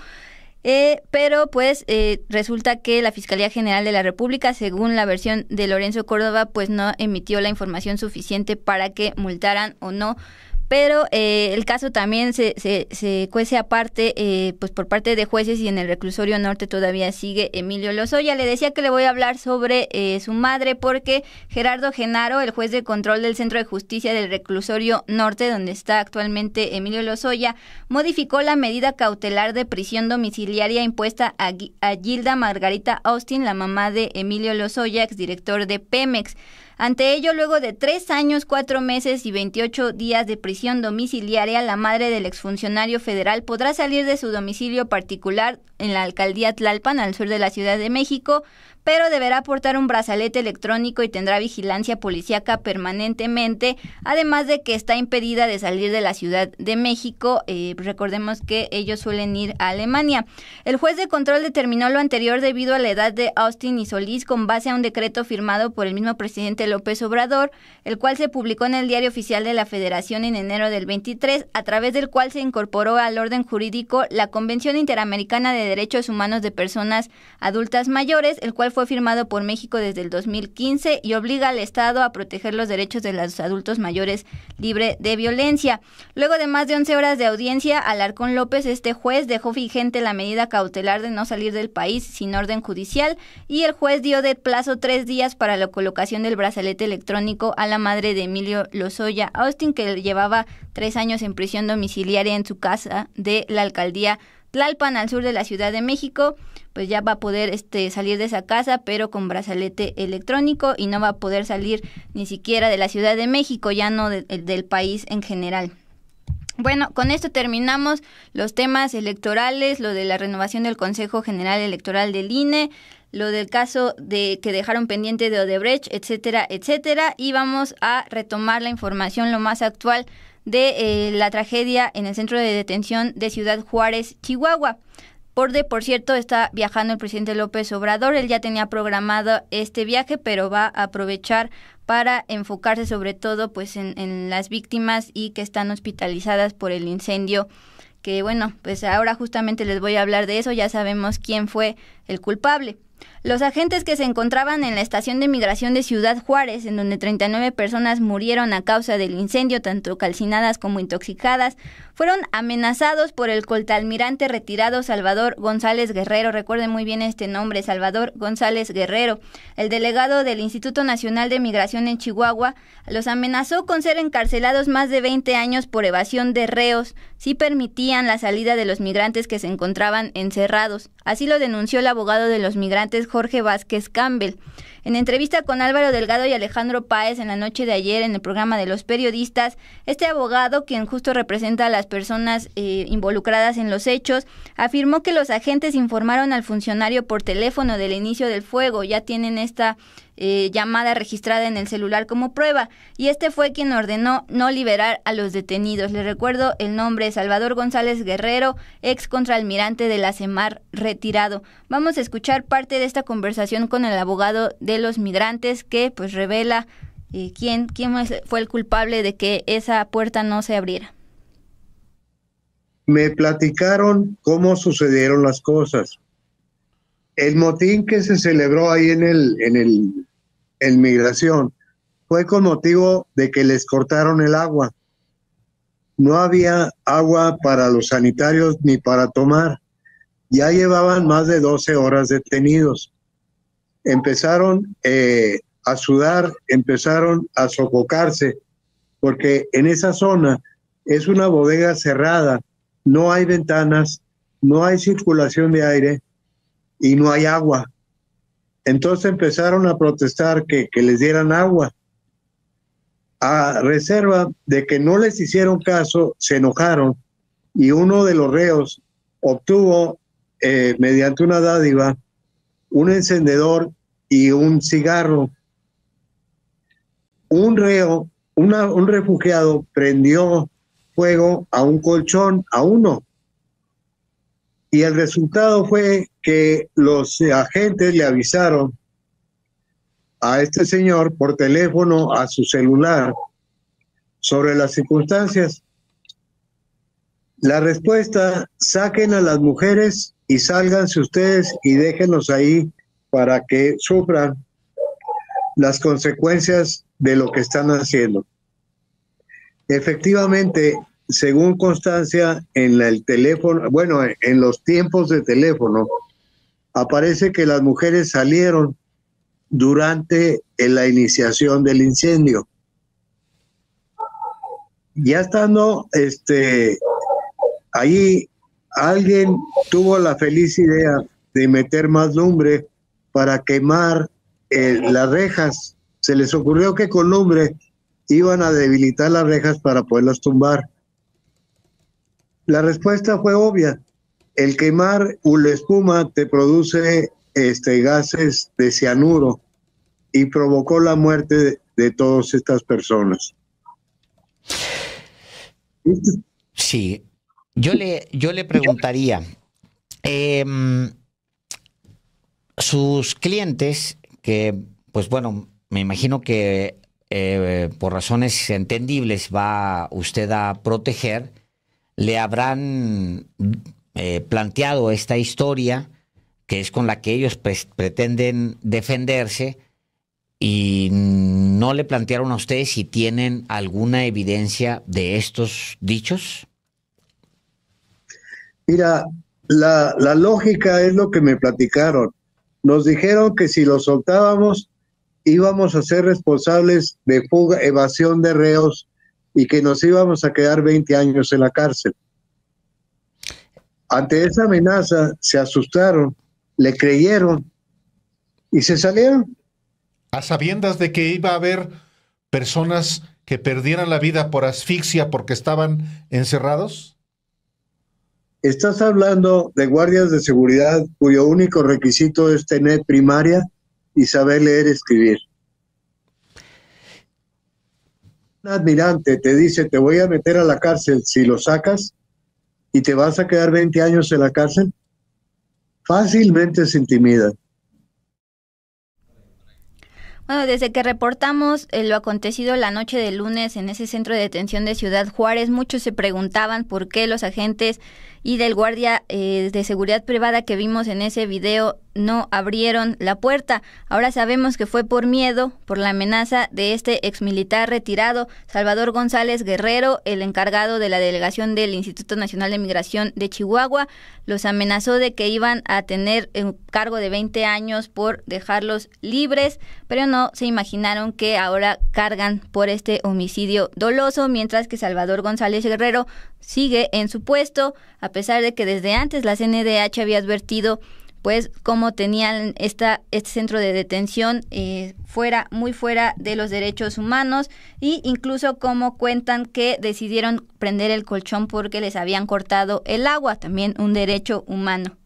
Eh, pero pues eh, resulta que la Fiscalía General de la República, según la versión de Lorenzo Córdoba, pues no emitió la información suficiente para que multaran o no pero eh, el caso también se, cuece aparte, eh, pues por parte de jueces y en el reclusorio norte todavía sigue Emilio Lozoya. Le decía que le voy a hablar sobre eh, su madre porque Gerardo Genaro, el juez de control del Centro de Justicia del reclusorio norte donde está actualmente Emilio Lozoya, modificó la medida cautelar de prisión domiciliaria impuesta a, a Gilda Margarita Austin, la mamá de Emilio Lozoya, exdirector de Pemex. Ante ello, luego de tres años, cuatro meses y 28 días de prisión domiciliaria, la madre del exfuncionario federal podrá salir de su domicilio particular en la alcaldía Tlalpan, al sur de la Ciudad de México, pero deberá portar un brazalete electrónico y tendrá vigilancia policíaca permanentemente, además de que está impedida de salir de la Ciudad de México. Eh, recordemos que ellos suelen ir a Alemania. El juez de control determinó lo anterior debido a la edad de Austin y Solís con base a un decreto firmado por el mismo presidente López Obrador, el cual se publicó en el Diario Oficial de la Federación en enero del 23, a través del cual se incorporó al orden jurídico la Convención Interamericana de Derechos Humanos de Personas Adultas Mayores, el cual fue fue firmado por México desde el 2015 y obliga al Estado a proteger los derechos de los adultos mayores libre de violencia. Luego de más de 11 horas de audiencia, Alarcón López, este juez, dejó vigente la medida cautelar de no salir del país sin orden judicial y el juez dio de plazo tres días para la colocación del brazalete electrónico a la madre de Emilio Lozoya Austin, que llevaba tres años en prisión domiciliaria en su casa de la alcaldía Tlalpan, al sur de la Ciudad de México, pues ya va a poder este, salir de esa casa, pero con brazalete electrónico y no va a poder salir ni siquiera de la Ciudad de México, ya no del país en general. Bueno, con esto terminamos los temas electorales, lo de la renovación del Consejo General Electoral del INE, lo del caso de que dejaron pendiente de Odebrecht, etcétera, etcétera, y vamos a retomar la información lo más actual de eh, la tragedia en el centro de detención de Ciudad Juárez, Chihuahua. Por, cierto, está viajando el presidente López Obrador. Él ya tenía programado este viaje, pero va a aprovechar para enfocarse sobre todo pues en, en las víctimas y que están hospitalizadas por el incendio que bueno, pues ahora justamente les voy a hablar de eso, ya sabemos quién fue el culpable. Los agentes que se encontraban en la estación de migración de Ciudad Juárez, en donde 39 personas murieron a causa del incendio, tanto calcinadas como intoxicadas, fueron amenazados por el coltalmirante retirado Salvador González Guerrero. Recuerden muy bien este nombre, Salvador González Guerrero. El delegado del Instituto Nacional de Migración en Chihuahua los amenazó con ser encarcelados más de 20 años por evasión de reos si permitían la salida de los migrantes que se encontraban encerrados. Así lo denunció el abogado de los migrantes Jorge Vázquez Campbell. En entrevista con Álvaro Delgado y Alejandro Páez en la noche de ayer en el programa de los periodistas, este abogado, quien justo representa a las personas eh, involucradas en los hechos, afirmó que los agentes informaron al funcionario por teléfono del inicio del fuego. Ya tienen esta eh, llamada registrada en el celular como prueba y este fue quien ordenó no liberar a los detenidos. Le recuerdo el nombre Salvador González Guerrero, ex contraalmirante de la CEMAR retirado. Vamos a escuchar parte de esta conversación con el abogado de los migrantes que pues revela eh, quién, quién fue el culpable de que esa puerta no se abriera me platicaron cómo sucedieron las cosas. El motín que se celebró ahí en el, en el en migración fue con motivo de que les cortaron el agua. No había agua para los sanitarios ni para tomar. Ya llevaban más de 12 horas detenidos. Empezaron eh, a sudar, empezaron a sofocarse, porque en esa zona es una bodega cerrada, no hay ventanas, no hay circulación de aire y no hay agua. Entonces empezaron a protestar que, les dieran agua. A reserva de que no les hicieron caso, se enojaron y uno de los reos obtuvo, eh, mediante una dádiva, un encendedor y un cigarro. Un reo, un refugiado, prendió fuego a un colchón, a uno, y el resultado fue que los agentes le avisaron a este señor por teléfono a su celular sobre las circunstancias. La respuesta, saquen a las mujeres y sálganse ustedes y déjenlos ahí para que sufran las consecuencias de lo que están haciendo. Efectivamente, según constancia, en el teléfono, bueno, en los tiempos de teléfono, aparece que las mujeres salieron durante eh, la iniciación del incendio. Ya estando este, ahí, alguien tuvo la feliz idea de meter más lumbre para quemar eh, las rejas. Se les ocurrió que con lumbre iban a debilitar las rejas para poderlas tumbar la respuesta fue obvia. El quemar una espuma te produce este, gases de cianuro y provocó la muerte de, todas estas personas. Sí, yo le, yo le preguntaría, em, sus clientes, que pues bueno, me imagino que eh, por razones entendibles va usted a proteger, le habrán eh, planteado esta historia, que es con la que ellos pues, pretenden defenderse, y no le plantearon a ustedes si tienen alguna evidencia de estos dichos? Mira, la, lógica es lo que me platicaron. Nos dijeron que si los soltábamos íbamos a ser responsables de fuga, evasión de reos y que nos íbamos a quedar 20 años en la cárcel. Ante esa amenaza se asustaron, le creyeron y se salieron. A sabiendas de que iba a haber personas que perdieran la vida por asfixia porque estaban encerrados? ¿Estás hablando de guardias de seguridad cuyo único requisito es tener primaria y saber leer y escribir? admirante te dice, te voy a meter a la cárcel si lo sacas y te vas a quedar 20 años en la cárcel, fácilmente se intimida. Bueno, desde que reportamos eh, lo acontecido la noche del lunes en ese centro de detención de Ciudad Juárez, muchos se preguntaban por qué los agentes y del guardia eh, de seguridad privada que vimos en ese video no abrieron la puerta. Ahora sabemos que fue por miedo, por la amenaza de este exmilitar retirado, Salvador González Guerrero, el encargado de la delegación del Instituto Nacional de Migración de Chihuahua, los amenazó de que iban a tener un cargo de 20 años por dejarlos libres, pero no se imaginaron que ahora cargan por este homicidio doloso, mientras que Salvador González Guerrero sigue en su puesto a pesar de que desde antes la CNDH había advertido pues cómo tenían este centro de detención eh, fuera, muy fuera de los derechos humanos e incluso cómo cuentan que decidieron prender el colchón porque les habían cortado el agua, también un derecho humano.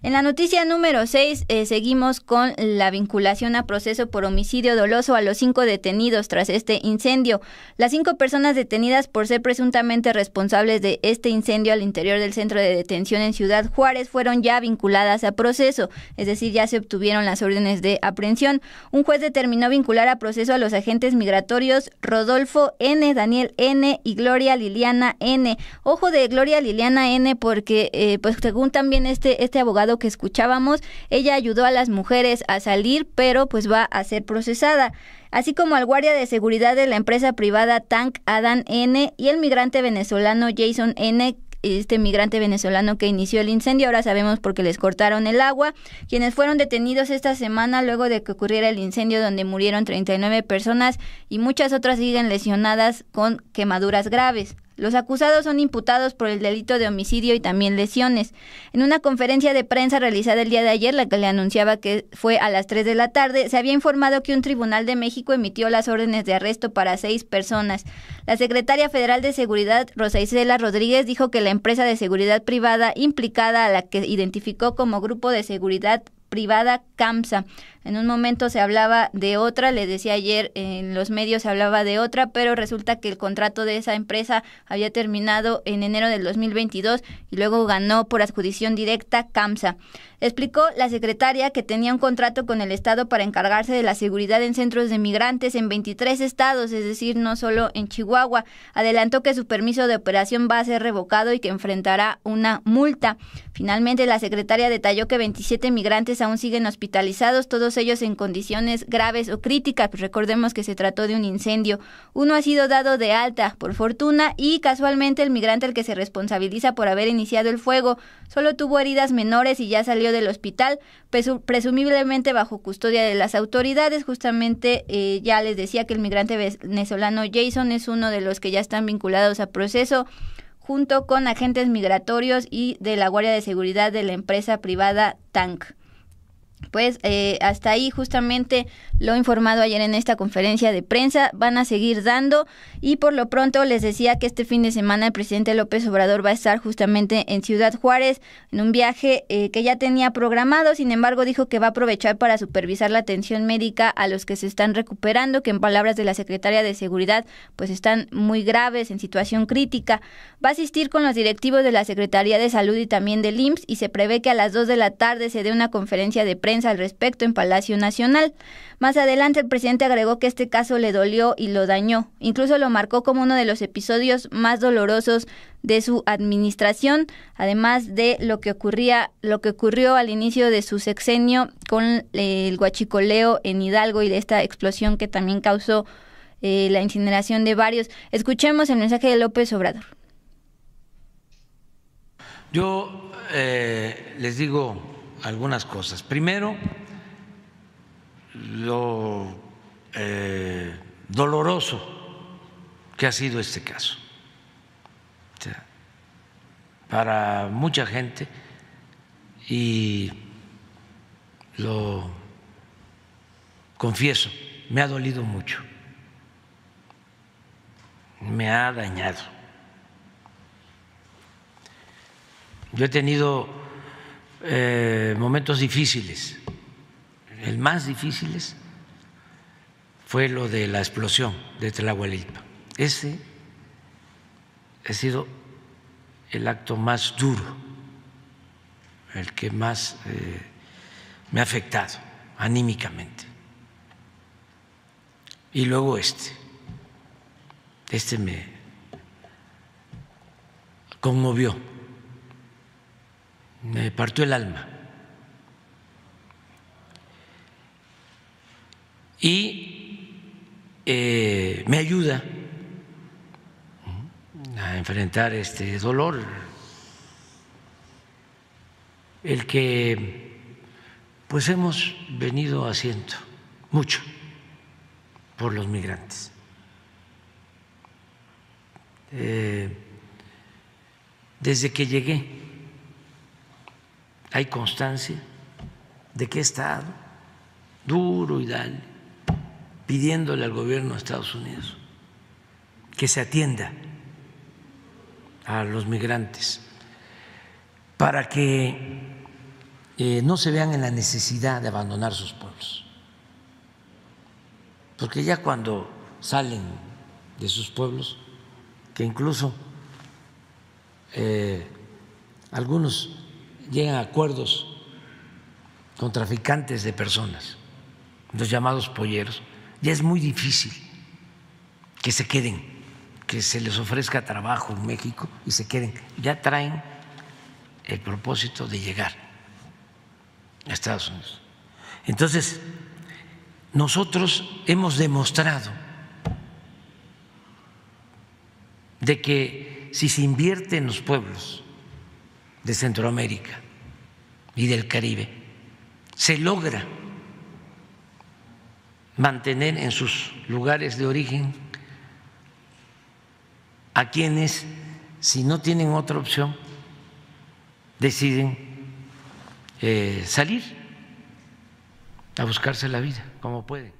En la noticia número 6 eh, seguimos con la vinculación a proceso por homicidio doloso a los cinco detenidos tras este incendio. Las cinco personas detenidas por ser presuntamente responsables de este incendio al interior del centro de detención en Ciudad Juárez fueron ya vinculadas a proceso, es decir, ya se obtuvieron las órdenes de aprehensión. Un juez determinó vincular a proceso a los agentes migratorios Rodolfo N, Daniel N y Gloria Liliana N. Ojo de Gloria Liliana N porque eh, pues según también este, este abogado que escuchábamos, ella ayudó a las mujeres a salir, pero pues va a ser procesada, así como al guardia de seguridad de la empresa privada Tank Adam N y el migrante venezolano Jason N este migrante venezolano que inició el incendio, ahora sabemos por qué les cortaron el agua, quienes fueron detenidos esta semana luego de que ocurriera el incendio donde murieron 39 personas y muchas otras siguen lesionadas con quemaduras graves. Los acusados son imputados por el delito de homicidio y también lesiones. En una conferencia de prensa realizada el día de ayer, la que le anunciaba que fue a las 3 de la tarde, se había informado que un tribunal de México emitió las órdenes de arresto para seis personas. La secretaria federal de Seguridad, Rosa Isela Rodríguez, dijo que la empresa de seguridad privada implicada, a la que identificó como grupo de seguridad privada CAMSA, en un momento se hablaba de otra, le decía ayer en los medios se hablaba de otra, pero resulta que el contrato de esa empresa había terminado en enero del 2022 y luego ganó por adjudición directa CAMSA. Explicó la secretaria que tenía un contrato con el Estado para encargarse de la seguridad en centros de migrantes en 23 estados, es decir, no solo en Chihuahua. Adelantó que su permiso de operación va a ser revocado y que enfrentará una multa. Finalmente, la secretaria detalló que 27 migrantes aún siguen hospitalizados, todos ellos en condiciones graves o críticas, recordemos que se trató de un incendio. Uno ha sido dado de alta, por fortuna, y casualmente el migrante el que se responsabiliza por haber iniciado el fuego solo tuvo heridas menores y ya salió del hospital, presumiblemente bajo custodia de las autoridades. Justamente eh, ya les decía que el migrante venezolano Jason es uno de los que ya están vinculados a proceso junto con agentes migratorios y de la Guardia de Seguridad de la empresa privada Tank. Pues eh, hasta ahí justamente lo informado ayer en esta conferencia de prensa van a seguir dando y por lo pronto les decía que este fin de semana el presidente López Obrador va a estar justamente en Ciudad Juárez en un viaje eh, que ya tenía programado, sin embargo dijo que va a aprovechar para supervisar la atención médica a los que se están recuperando, que en palabras de la secretaria de Seguridad pues están muy graves, en situación crítica. Va a asistir con los directivos de la Secretaría de Salud y también del IMSS y se prevé que a las 2 de la tarde se dé una conferencia de prensa al respecto en Palacio Nacional. Más adelante el presidente agregó que este caso le dolió y lo dañó, incluso lo marcó como uno de los episodios más dolorosos de su administración, además de lo que ocurría, lo que ocurrió al inicio de su sexenio con eh, el guachicoleo en Hidalgo y de esta explosión que también causó eh, la incineración de varios. Escuchemos el mensaje de López Obrador. Yo eh, les digo algunas cosas. Primero, lo eh, doloroso que ha sido este caso. para mucha gente y lo confieso, me ha dolido mucho, me ha dañado. Yo he tenido eh, momentos difíciles. El más difícil fue lo de la explosión de Tlahualipa. Ese ha sido el acto más duro, el que más eh, me ha afectado anímicamente. Y luego este, este me conmovió me partió el alma. Y eh, me ayuda a enfrentar este dolor. El que pues hemos venido haciendo mucho por los migrantes. Eh, desde que llegué hay constancia de que he estado duro y dale pidiéndole al gobierno de Estados Unidos que se atienda a los migrantes para que eh, no se vean en la necesidad de abandonar sus pueblos. Porque ya cuando salen de sus pueblos, que incluso eh, algunos llegan a acuerdos con traficantes de personas, los llamados polleros, ya es muy difícil que se queden, que se les ofrezca trabajo en México y se queden. Ya traen el propósito de llegar a Estados Unidos. Entonces, nosotros hemos demostrado de que si se invierte en los pueblos, de Centroamérica y del Caribe. Se logra mantener en sus lugares de origen a quienes, si no tienen otra opción, deciden eh, salir a buscarse la vida como pueden.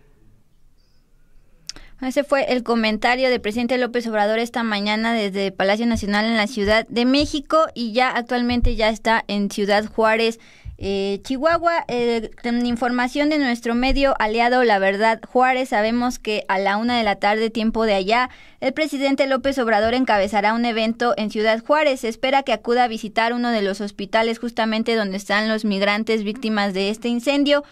Ese fue el comentario del presidente López Obrador esta mañana desde Palacio Nacional en la Ciudad de México y ya actualmente ya está en Ciudad Juárez. Eh, Chihuahua, eh, información de nuestro medio aliado La Verdad Juárez, sabemos que a la una de la tarde, tiempo de allá, el presidente López Obrador encabezará un evento en Ciudad Juárez. Se espera que acuda a visitar uno de los hospitales justamente donde están los migrantes víctimas de este incendio.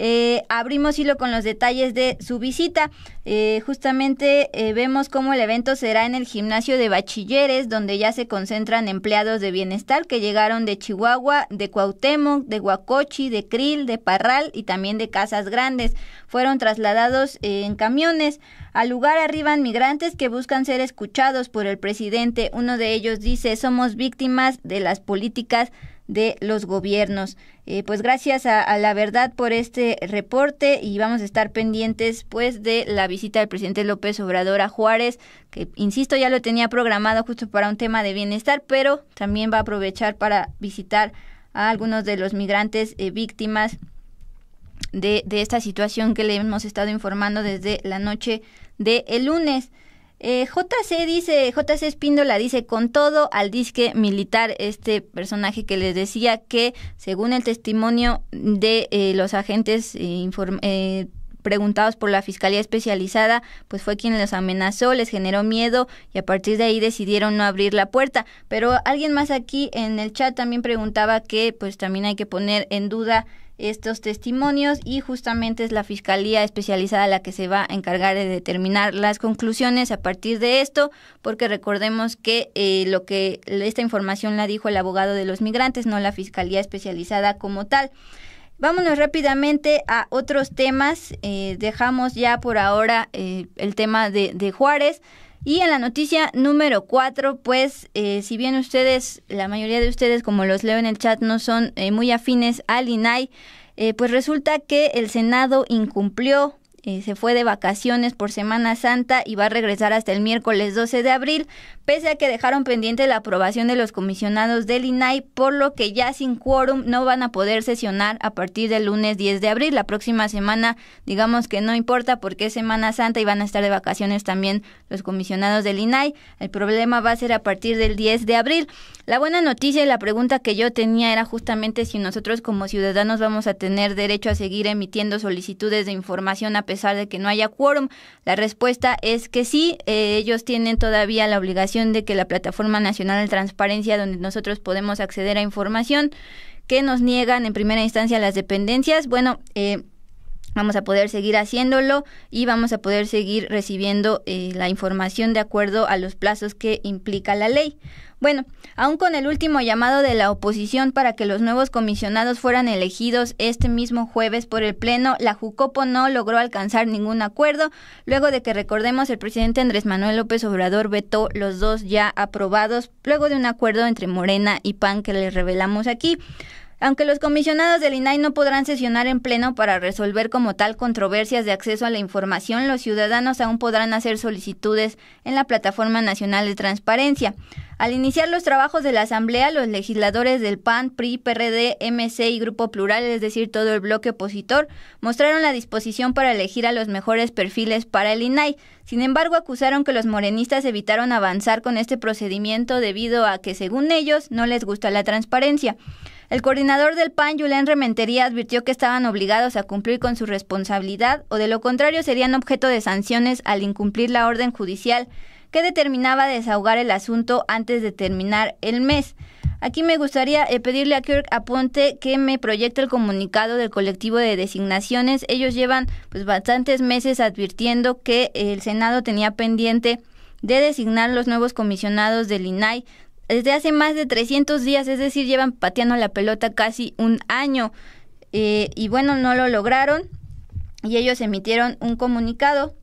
Eh, abrimos hilo con los detalles de su visita. Eh, justamente eh, vemos cómo el evento será en el gimnasio de bachilleres, donde ya se concentran empleados de bienestar que llegaron de Chihuahua, de Cuauhtémoc, de Huacochi, de Krill, de Parral y también de Casas Grandes. Fueron trasladados en camiones. Al lugar arriban migrantes que buscan ser escuchados por el presidente. Uno de ellos dice, somos víctimas de las políticas de los gobiernos. Eh, pues gracias a, la verdad por este reporte y vamos a estar pendientes pues de la visita del presidente López Obrador a Juárez, que insisto ya lo tenía programado justo para un tema de bienestar, pero también va a aprovechar para visitar a algunos de los migrantes eh, víctimas de, de esta situación que le hemos estado informando desde la noche de el lunes. Eh, JC dice, JC Espíndola dice, con todo al disque militar, este personaje que les decía que, según el testimonio de eh, los agentes eh, eh, preguntados por la Fiscalía Especializada, pues fue quien los amenazó, les generó miedo y a partir de ahí decidieron no abrir la puerta. Pero alguien más aquí en el chat también preguntaba que, pues también hay que poner en duda estos testimonios y justamente es la Fiscalía Especializada la que se va a encargar de determinar las conclusiones a partir de esto, porque recordemos que eh, lo que esta información la dijo el abogado de los migrantes, no la Fiscalía Especializada como tal. Vámonos rápidamente a otros temas. Eh, dejamos ya por ahora eh, el tema de Juárez. Y en la noticia número 4, pues eh, si bien ustedes, la mayoría de ustedes, como los leo en el chat, no son eh, muy afines al INAI, eh, pues resulta que el Senado incumplió eh, se fue de vacaciones por Semana Santa y va a regresar hasta el miércoles 12 de abril, pese a que dejaron pendiente la aprobación de los comisionados del INAI, por lo que ya sin quórum no van a poder sesionar a partir del lunes 10 de abril. La próxima semana, digamos que no importa porque es Semana Santa y van a estar de vacaciones también los comisionados del INAI. El problema va a ser a partir del 10 de abril. La buena noticia y la pregunta que yo tenía era justamente si nosotros como ciudadanos vamos a tener derecho a seguir emitiendo solicitudes de información a pesar de que no haya quórum. La respuesta es que sí, eh, ellos tienen todavía la obligación de que la Plataforma Nacional de Transparencia, donde nosotros podemos acceder a información que nos niegan en primera instancia las dependencias, bueno, eh, vamos a poder seguir haciéndolo y vamos a poder seguir recibiendo eh, la información de acuerdo a los plazos que implica la ley. Bueno, aún con el último llamado de la oposición para que los nuevos comisionados fueran elegidos este mismo jueves por el Pleno, la Jucopo no logró alcanzar ningún acuerdo, luego de que recordemos el presidente Andrés Manuel López Obrador vetó los dos ya aprobados, luego de un acuerdo entre Morena y PAN que les revelamos aquí. Aunque los comisionados del INAI no podrán sesionar en pleno para resolver como tal controversias de acceso a la información, los ciudadanos aún podrán hacer solicitudes en la Plataforma Nacional de Transparencia. Al iniciar los trabajos de la Asamblea, los legisladores del PAN, PRI, PRD, MC y Grupo Plural, es decir, todo el bloque opositor, mostraron la disposición para elegir a los mejores perfiles para el INAI. Sin embargo, acusaron que los morenistas evitaron avanzar con este procedimiento debido a que, según ellos, no les gusta la transparencia. El coordinador del PAN, Julián Rementería, advirtió que estaban obligados a cumplir con su responsabilidad o de lo contrario serían objeto de sanciones al incumplir la orden judicial que determinaba desahogar el asunto antes de terminar el mes. Aquí me gustaría eh, pedirle a Kirk Aponte que me proyecte el comunicado del colectivo de designaciones. Ellos llevan pues bastantes meses advirtiendo que el Senado tenía pendiente de designar los nuevos comisionados del INAI desde hace más de 300 días, es decir, llevan pateando la pelota casi un año. Eh, y bueno, no lo lograron y ellos emitieron un comunicado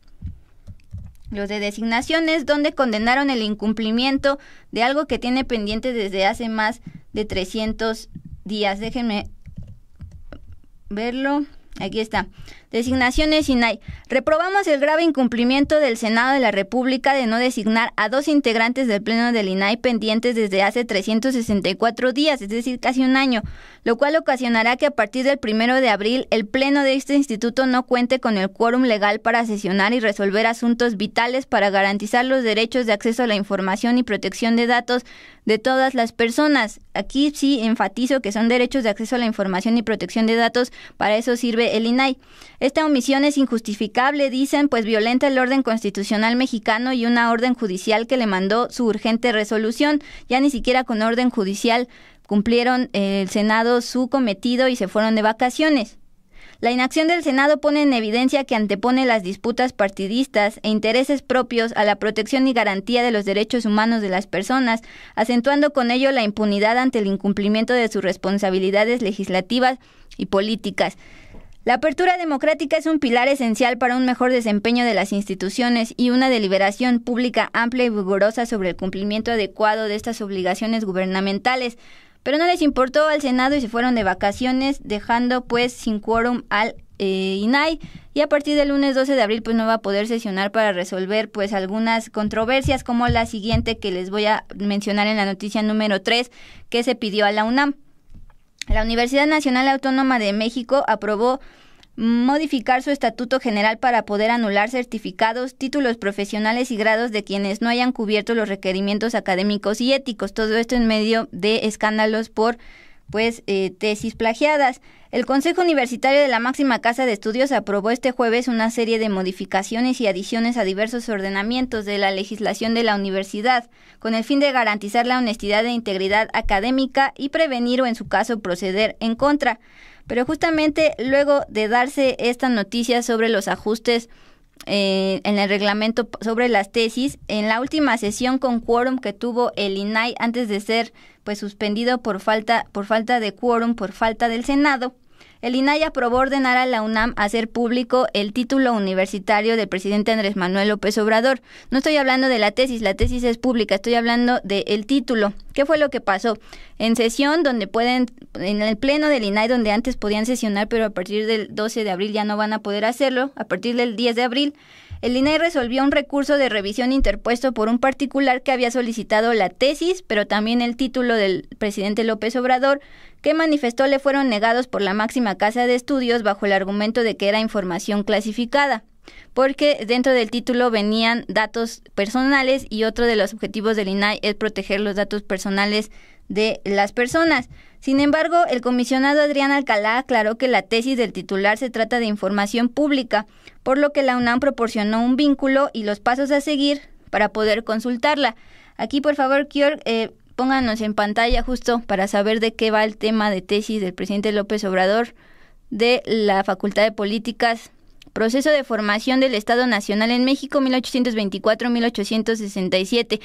los de designaciones, donde condenaron el incumplimiento de algo que tiene pendiente desde hace más de 300 días. Déjenme verlo. Aquí está. Designaciones INAI. Reprobamos el grave incumplimiento del Senado de la República de no designar a dos integrantes del Pleno del INAI pendientes desde hace 364 días, es decir, casi un año, lo cual ocasionará que a partir del primero de abril el Pleno de este instituto no cuente con el quórum legal para sesionar y resolver asuntos vitales para garantizar los derechos de acceso a la información y protección de datos de todas las personas. Aquí sí enfatizo que son derechos de acceso a la información y protección de datos, para eso sirve el INAI. Esta omisión es injustificable, dicen, pues violenta el orden constitucional mexicano y una orden judicial que le mandó su urgente resolución. Ya ni siquiera con orden judicial cumplieron eh, el Senado su cometido y se fueron de vacaciones. La inacción del Senado pone en evidencia que antepone las disputas partidistas e intereses propios a la protección y garantía de los derechos humanos de las personas, acentuando con ello la impunidad ante el incumplimiento de sus responsabilidades legislativas y políticas. La apertura democrática es un pilar esencial para un mejor desempeño de las instituciones y una deliberación pública amplia y vigorosa sobre el cumplimiento adecuado de estas obligaciones gubernamentales. Pero no les importó al Senado y se fueron de vacaciones, dejando pues sin quórum al INAI eh, y a partir del lunes 12 de abril pues no va a poder sesionar para resolver pues algunas controversias como la siguiente que les voy a mencionar en la noticia número 3 que se pidió a la UNAM. La Universidad Nacional Autónoma de México aprobó modificar su estatuto general para poder anular certificados, títulos profesionales y grados de quienes no hayan cubierto los requerimientos académicos y éticos. Todo esto en medio de escándalos por pues eh, tesis plagiadas. El Consejo Universitario de la Máxima Casa de Estudios aprobó este jueves una serie de modificaciones y adiciones a diversos ordenamientos de la legislación de la universidad, con el fin de garantizar la honestidad e integridad académica y prevenir o en su caso proceder en contra. Pero justamente luego de darse esta noticia sobre los ajustes eh, en el reglamento sobre las tesis, en la última sesión con quórum que tuvo el INAI antes de ser pues suspendido por falta, por falta de quórum, por falta del Senado, el INAI aprobó ordenar a la UNAM hacer público el título universitario del presidente Andrés Manuel López Obrador. No estoy hablando de la tesis, la tesis es pública, estoy hablando del el título. ¿Qué fue lo que pasó? En sesión donde pueden, en el pleno del INAI donde antes podían sesionar, pero a partir del 12 de abril ya no van a poder hacerlo, a partir del 10 de abril el INAI resolvió un recurso de revisión interpuesto por un particular que había solicitado la tesis, pero también el título del presidente López Obrador, que manifestó le fueron negados por la máxima casa de estudios bajo el argumento de que era información clasificada porque dentro del título venían datos personales y otro de los objetivos del INAI es proteger los datos personales de las personas. Sin embargo, el comisionado Adrián Alcalá aclaró que la tesis del titular se trata de información pública, por lo que la UNAM proporcionó un vínculo y los pasos a seguir para poder consultarla. Aquí, por favor, Kior, eh, pónganos en pantalla justo para saber de qué va el tema de tesis del presidente López Obrador de la Facultad de Políticas, Proceso de Formación del Estado Nacional en México 1824-1867.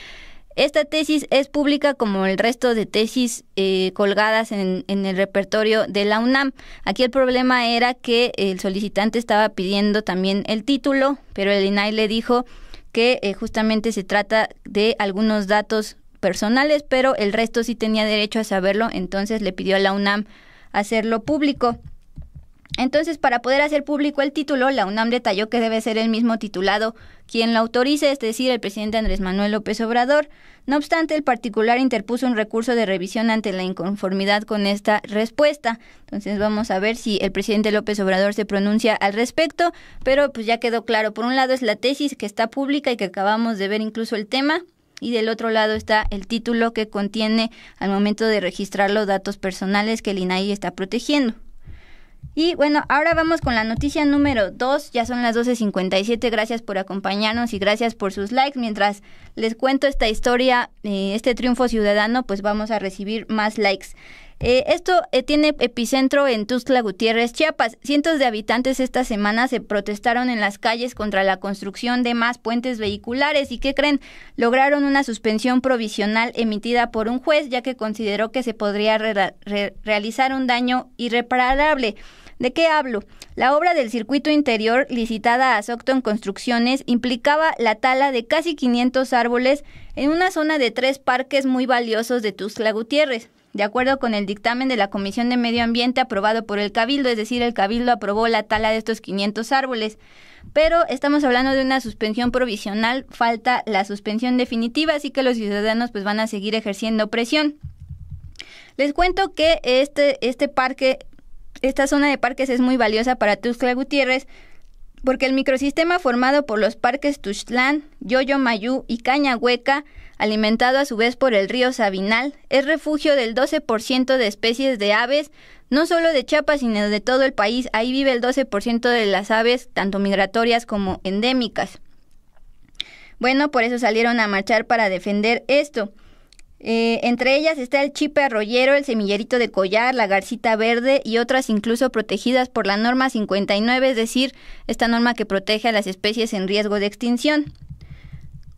Esta tesis es pública como el resto de tesis eh, colgadas en, el repertorio de la UNAM. Aquí el problema era que el solicitante estaba pidiendo también el título, pero el INAI le dijo que eh, justamente se trata de algunos datos personales, pero el resto sí tenía derecho a saberlo, entonces le pidió a la UNAM hacerlo público. Entonces, para poder hacer público el título, la UNAM detalló que debe ser el mismo titulado quien lo autorice, es decir, el presidente Andrés Manuel López Obrador. No obstante, el particular interpuso un recurso de revisión ante la inconformidad con esta respuesta. Entonces, vamos a ver si el presidente López Obrador se pronuncia al respecto, pero pues ya quedó claro. Por un lado es la tesis que está pública y que acabamos de ver incluso el tema, y del otro lado está el título que contiene al momento de registrar los datos personales que el INAI está protegiendo. Y bueno, ahora vamos con la noticia número 2, ya son las 12.57, gracias por acompañarnos y gracias por sus likes. Mientras les cuento esta historia, eh, este triunfo ciudadano, pues vamos a recibir más likes. Eh, esto eh, tiene epicentro en Tuxtla Gutiérrez, Chiapas. Cientos de habitantes esta semana se protestaron en las calles contra la construcción de más puentes vehiculares y ¿qué creen? Lograron una suspensión provisional emitida por un juez ya que consideró que se podría realizar un daño irreparable. ¿De qué hablo? La obra del circuito interior licitada a Socton Construcciones implicaba la tala de casi 500 árboles en una zona de tres parques muy valiosos de Tuxtla Gutiérrez de acuerdo con el dictamen de la Comisión de Medio Ambiente aprobado por el Cabildo, es decir, el Cabildo aprobó la tala de estos 500 árboles. Pero estamos hablando de una suspensión provisional, falta la suspensión definitiva, así que los ciudadanos pues van a seguir ejerciendo presión. Les cuento que este, este parque, esta zona de parques es muy valiosa para Tuxtla Gutiérrez, porque el microsistema formado por los parques Tuxtlán, Yoyo Mayú y Cañahueca alimentado a su vez por el río Sabinal, es refugio del 12% de especies de aves, no solo de Chiapas, sino de todo el país. Ahí vive el 12% de las aves, tanto migratorias como endémicas. Bueno, por eso salieron a marchar para defender esto. Eh, entre ellas está el chipe arroyero, el semillerito de collar, la garcita verde y otras incluso protegidas por la norma 59, es decir, esta norma que protege a las especies en riesgo de extinción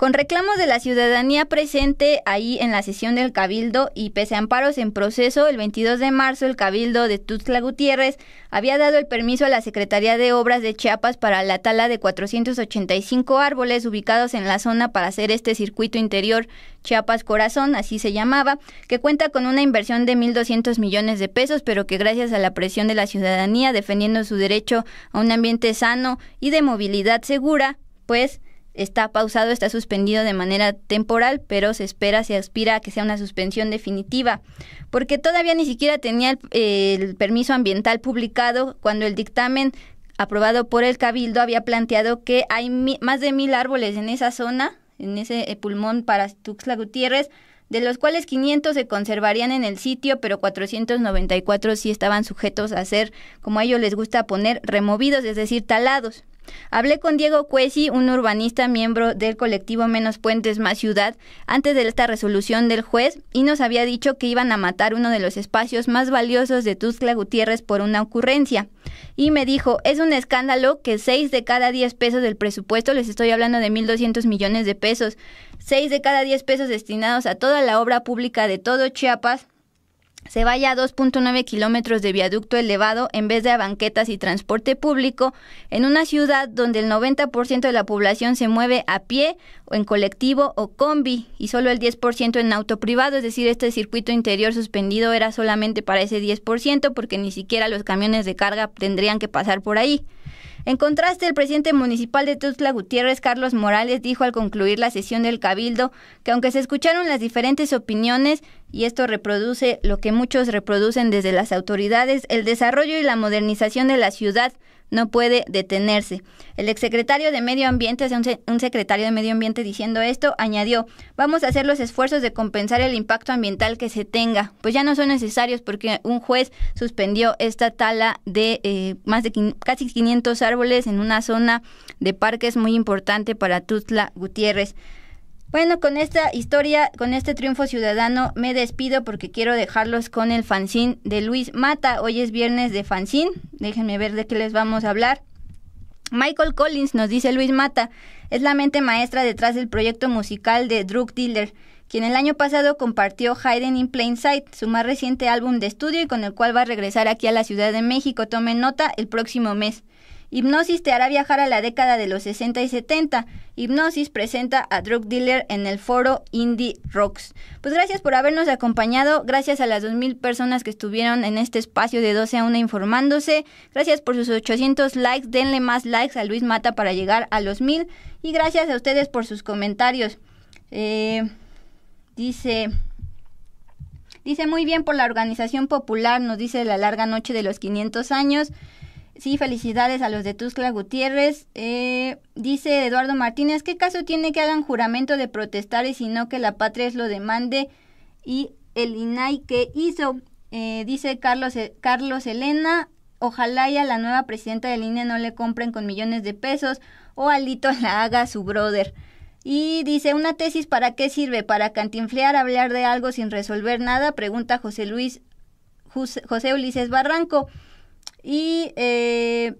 con reclamos de la ciudadanía presente ahí en la sesión del Cabildo y pese a amparos en proceso, el 22 de marzo el Cabildo de Tutzla Gutiérrez había dado el permiso a la Secretaría de Obras de Chiapas para la tala de 485 árboles ubicados en la zona para hacer este circuito interior Chiapas Corazón, así se llamaba, que cuenta con una inversión de 1.200 millones de pesos, pero que gracias a la presión de la ciudadanía defendiendo su derecho a un ambiente sano y de movilidad segura, pues está pausado, está suspendido de manera temporal, pero se espera, se aspira a que sea una suspensión definitiva, porque todavía ni siquiera tenía el, permiso ambiental publicado cuando el dictamen aprobado por el Cabildo había planteado que hay más de mil árboles en esa zona, en ese eh, pulmón para Tuxtla Gutiérrez, de los cuales 500 se conservarían en el sitio, pero 494 sí estaban sujetos a ser, como a ellos les gusta poner, removidos, es decir, talados. Hablé con Diego Cuesi, un urbanista miembro del colectivo Menos Puentes Más Ciudad, antes de esta resolución del juez y nos había dicho que iban a matar uno de los espacios más valiosos de Tuzla Gutiérrez por una ocurrencia. Y me dijo, es un escándalo que 6 de cada 10 pesos del presupuesto, les estoy hablando de 1.200 millones de pesos, 6 de cada 10 pesos destinados a toda la obra pública de todo Chiapas, se vaya a 2.9 kilómetros de viaducto elevado en vez de a banquetas y transporte público en una ciudad donde el 90% de la población se mueve a pie o en colectivo o combi y solo el 10% en auto privado, es decir, este circuito interior suspendido era solamente para ese 10% porque ni siquiera los camiones de carga tendrían que pasar por ahí. En contraste, el presidente municipal de Tuxtla Gutiérrez, Carlos Morales, dijo al concluir la sesión del Cabildo que aunque se escucharon las diferentes opiniones, y esto reproduce lo que muchos reproducen desde las autoridades, el desarrollo y la modernización de la ciudad no puede detenerse. El exsecretario de Medio Ambiente, un, secretario de Medio Ambiente diciendo esto, añadió, vamos a hacer los esfuerzos de compensar el impacto ambiental que se tenga, pues ya no son necesarios porque un juez suspendió esta tala de eh, más de casi 500 árboles en una zona de parques muy importante para Tutla Gutiérrez. Bueno, con esta historia, con este triunfo ciudadano, me despido porque quiero dejarlos con el fanzine de Luis Mata. Hoy es viernes de fanzine. Déjenme ver de qué les vamos a hablar. Michael Collins, nos dice Luis Mata, es la mente maestra detrás del proyecto musical de Drug Dealer, quien el año pasado compartió Hayden in Plain Sight, su más reciente álbum de estudio y con el cual va a regresar aquí a la Ciudad de México. Tomen nota el próximo mes. Hipnosis te hará viajar a la década de los 60 y 70. Hipnosis presenta a Drug Dealer en el foro Indie Rocks. Pues gracias por habernos acompañado, gracias a las 2.000 personas que estuvieron en este espacio de 12 a 1 informándose, gracias por sus 800 likes, denle más likes a Luis Mata para llegar a los 1.000 y gracias a ustedes por sus comentarios. Eh, dice... Dice muy bien por la organización popular, nos dice la larga noche de los 500 años. Sí, felicidades a los de Tuscla Gutiérrez. Eh, dice Eduardo Martínez, ¿qué caso tiene que hagan juramento de protestar y no que la patria es lo demande? Y el INAI qué hizo, eh, dice Carlos, eh, Carlos Elena, ojalá ya la nueva presidenta del INE no le compren con millones de pesos o Alito la haga su brother. Y dice, ¿una tesis para qué sirve? ¿Para cantinflear, hablar de algo sin resolver nada? Pregunta José Luis, José Ulises Barranco. Y eh,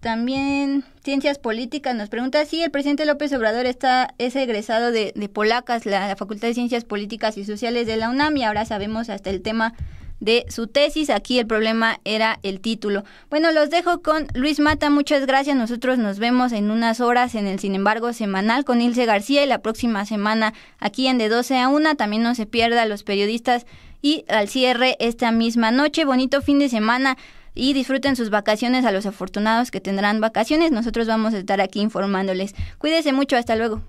también Ciencias Políticas nos pregunta si el presidente López Obrador está, es egresado de, Polacas, la, Facultad de Ciencias Políticas y Sociales de la UNAM, y ahora sabemos hasta el tema de su tesis. Aquí el problema era el título. Bueno, los dejo con Luis Mata, muchas gracias. Nosotros nos vemos en unas horas en el Sin embargo semanal con Ilse García y la próxima semana aquí en De 12 a 1. También no se pierda los periodistas y al cierre esta misma noche. Bonito fin de semana y disfruten sus vacaciones a los afortunados que tendrán vacaciones. Nosotros vamos a estar aquí informándoles. Cuídense mucho, hasta luego.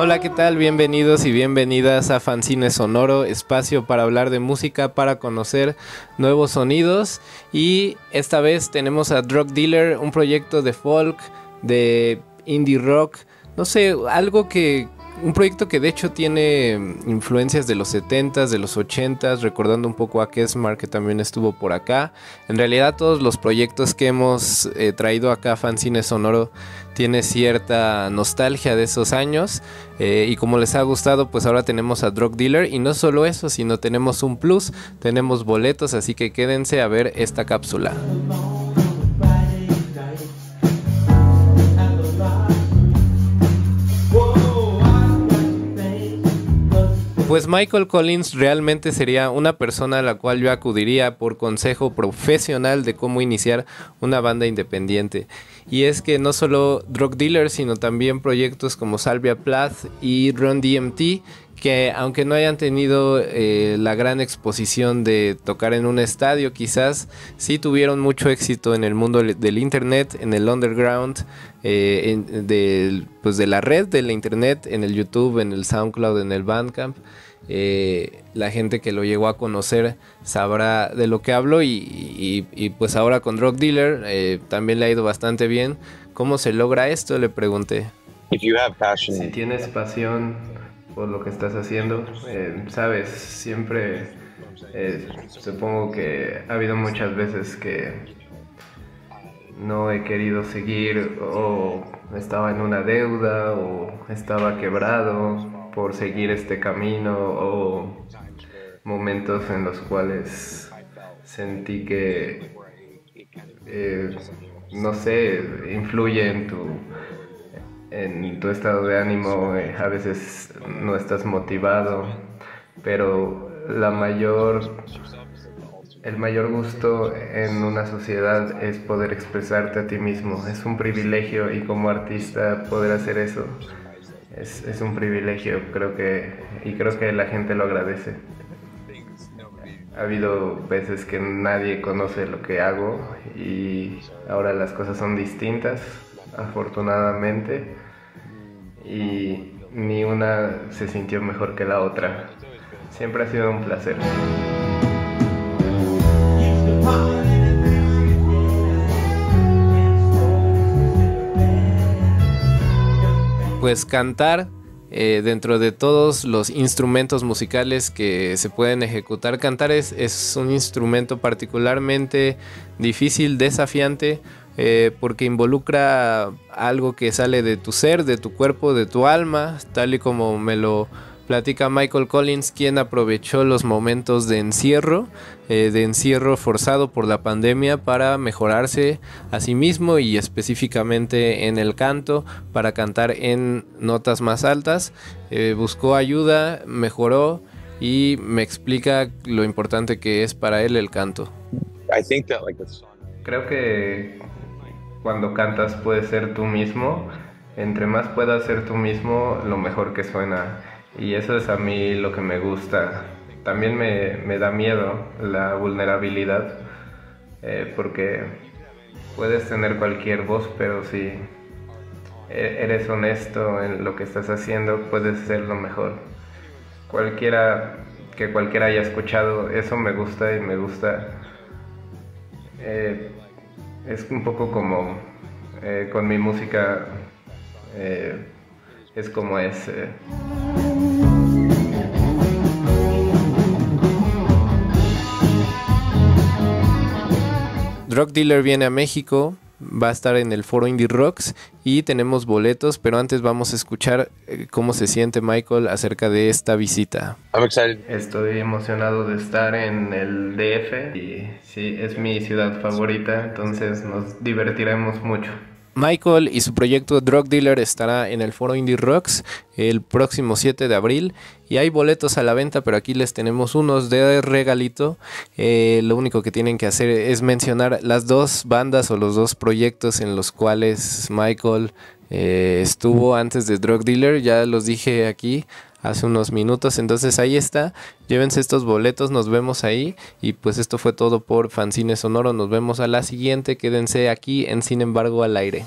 Hola, ¿qué tal? Bienvenidos y bienvenidas a Fancine Sonoro, espacio para hablar de música, para conocer nuevos sonidos. Y esta vez tenemos a Drug Dealer, un proyecto de folk, de indie rock, no sé, algo que, un proyecto que de hecho tiene mm, influencias de los 70s, de los 80s, recordando un poco a Kesmar que también estuvo por acá. En realidad todos los proyectos que hemos eh, traído acá Cine Sonoro tiene cierta nostalgia de esos años eh, y como les ha gustado pues ahora tenemos a Drug Dealer y no solo eso, sino tenemos un plus, tenemos boletos, así que quédense a ver esta cápsula. Pues Michael Collins realmente sería una persona a la cual yo acudiría por consejo profesional de cómo iniciar una banda independiente. Y es que no solo Drug dealers sino también proyectos como Salvia Plath y Run DMT, que aunque no hayan tenido eh, la gran exposición de tocar en un estadio, quizás sí tuvieron mucho éxito en el mundo del Internet, en el underground, eh, pues, de, la red de la Internet, en el YouTube, en el SoundCloud, en el Bandcamp. Eh, la gente que lo llegó a conocer sabrá de lo que hablo y, pues ahora con Drug Dealer también le ha ido bastante bien. ¿Cómo se logra esto? Le pregunté. si tienes pasión por pues, lo que estás haciendo. Eh, sabes, siempre eh, supongo que ha habido muchas veces que no he querido seguir o estaba en una deuda o estaba quebrado por seguir este camino o momentos en los cuales sentí que, eh, no sé, influye en tu en tu estado de ánimo, eh, a veces no estás motivado, pero la mayor, el mayor gusto en una sociedad es poder expresarte a ti mismo. Es un privilegio y como artista poder hacer eso es, es un privilegio, creo que, y creo que la gente lo agradece. Ha habido veces que nadie conoce lo que hago y ahora las cosas son distintas afortunadamente, y ni una se sintió mejor que la otra. Siempre ha sido un placer. Pues cantar eh, dentro de todos los instrumentos musicales que se pueden ejecutar, cantar es, es un instrumento particularmente difícil, desafiante, eh, porque involucra algo que sale de tu ser, de tu cuerpo, de tu alma, tal y como me lo platica Michael Collins, quien aprovechó los momentos de encierro, eh, de encierro forzado por la pandemia para mejorarse a sí mismo y específicamente en el canto, para cantar en notas más altas. Eh, buscó ayuda, mejoró y me explica lo importante que es para él el canto. Creo que cuando cantas puedes ser tú mismo, entre más puedas ser tú mismo, lo mejor que suena. Y eso es a mí lo que me gusta. También me, da miedo la vulnerabilidad, eh, porque puedes tener cualquier voz, pero si eh, eres honesto en lo que estás haciendo, puedes ser lo mejor. Cualquiera que cualquiera haya escuchado, eso me gusta y me gusta. Eh, es un poco como eh, con mi música, eh, es como es. Eh. Drug Dealer viene a México va a estar en el foro Indie Rocks y tenemos boletos, pero antes vamos a escuchar eh, cómo se siente Michael acerca de esta visita. Estoy emocionado de estar en el DF y sí, es mi ciudad favorita, entonces nos divertiremos mucho. Michael y su proyecto Drug Dealer estará en el foro Indie Rocks el próximo 7 de abril y hay boletos a la venta, pero aquí les tenemos unos de regalito. Eh, lo único que tienen que hacer es mencionar las dos bandas o los dos proyectos en los cuales Michael eh, estuvo antes de Drug Dealer, ya los dije aquí hace unos minutos. Entonces ahí está. Llévense estos boletos, nos vemos ahí. Y pues esto fue todo por Fancine Sonoro. Nos vemos a la siguiente. Quédense aquí en Sin embargo al aire.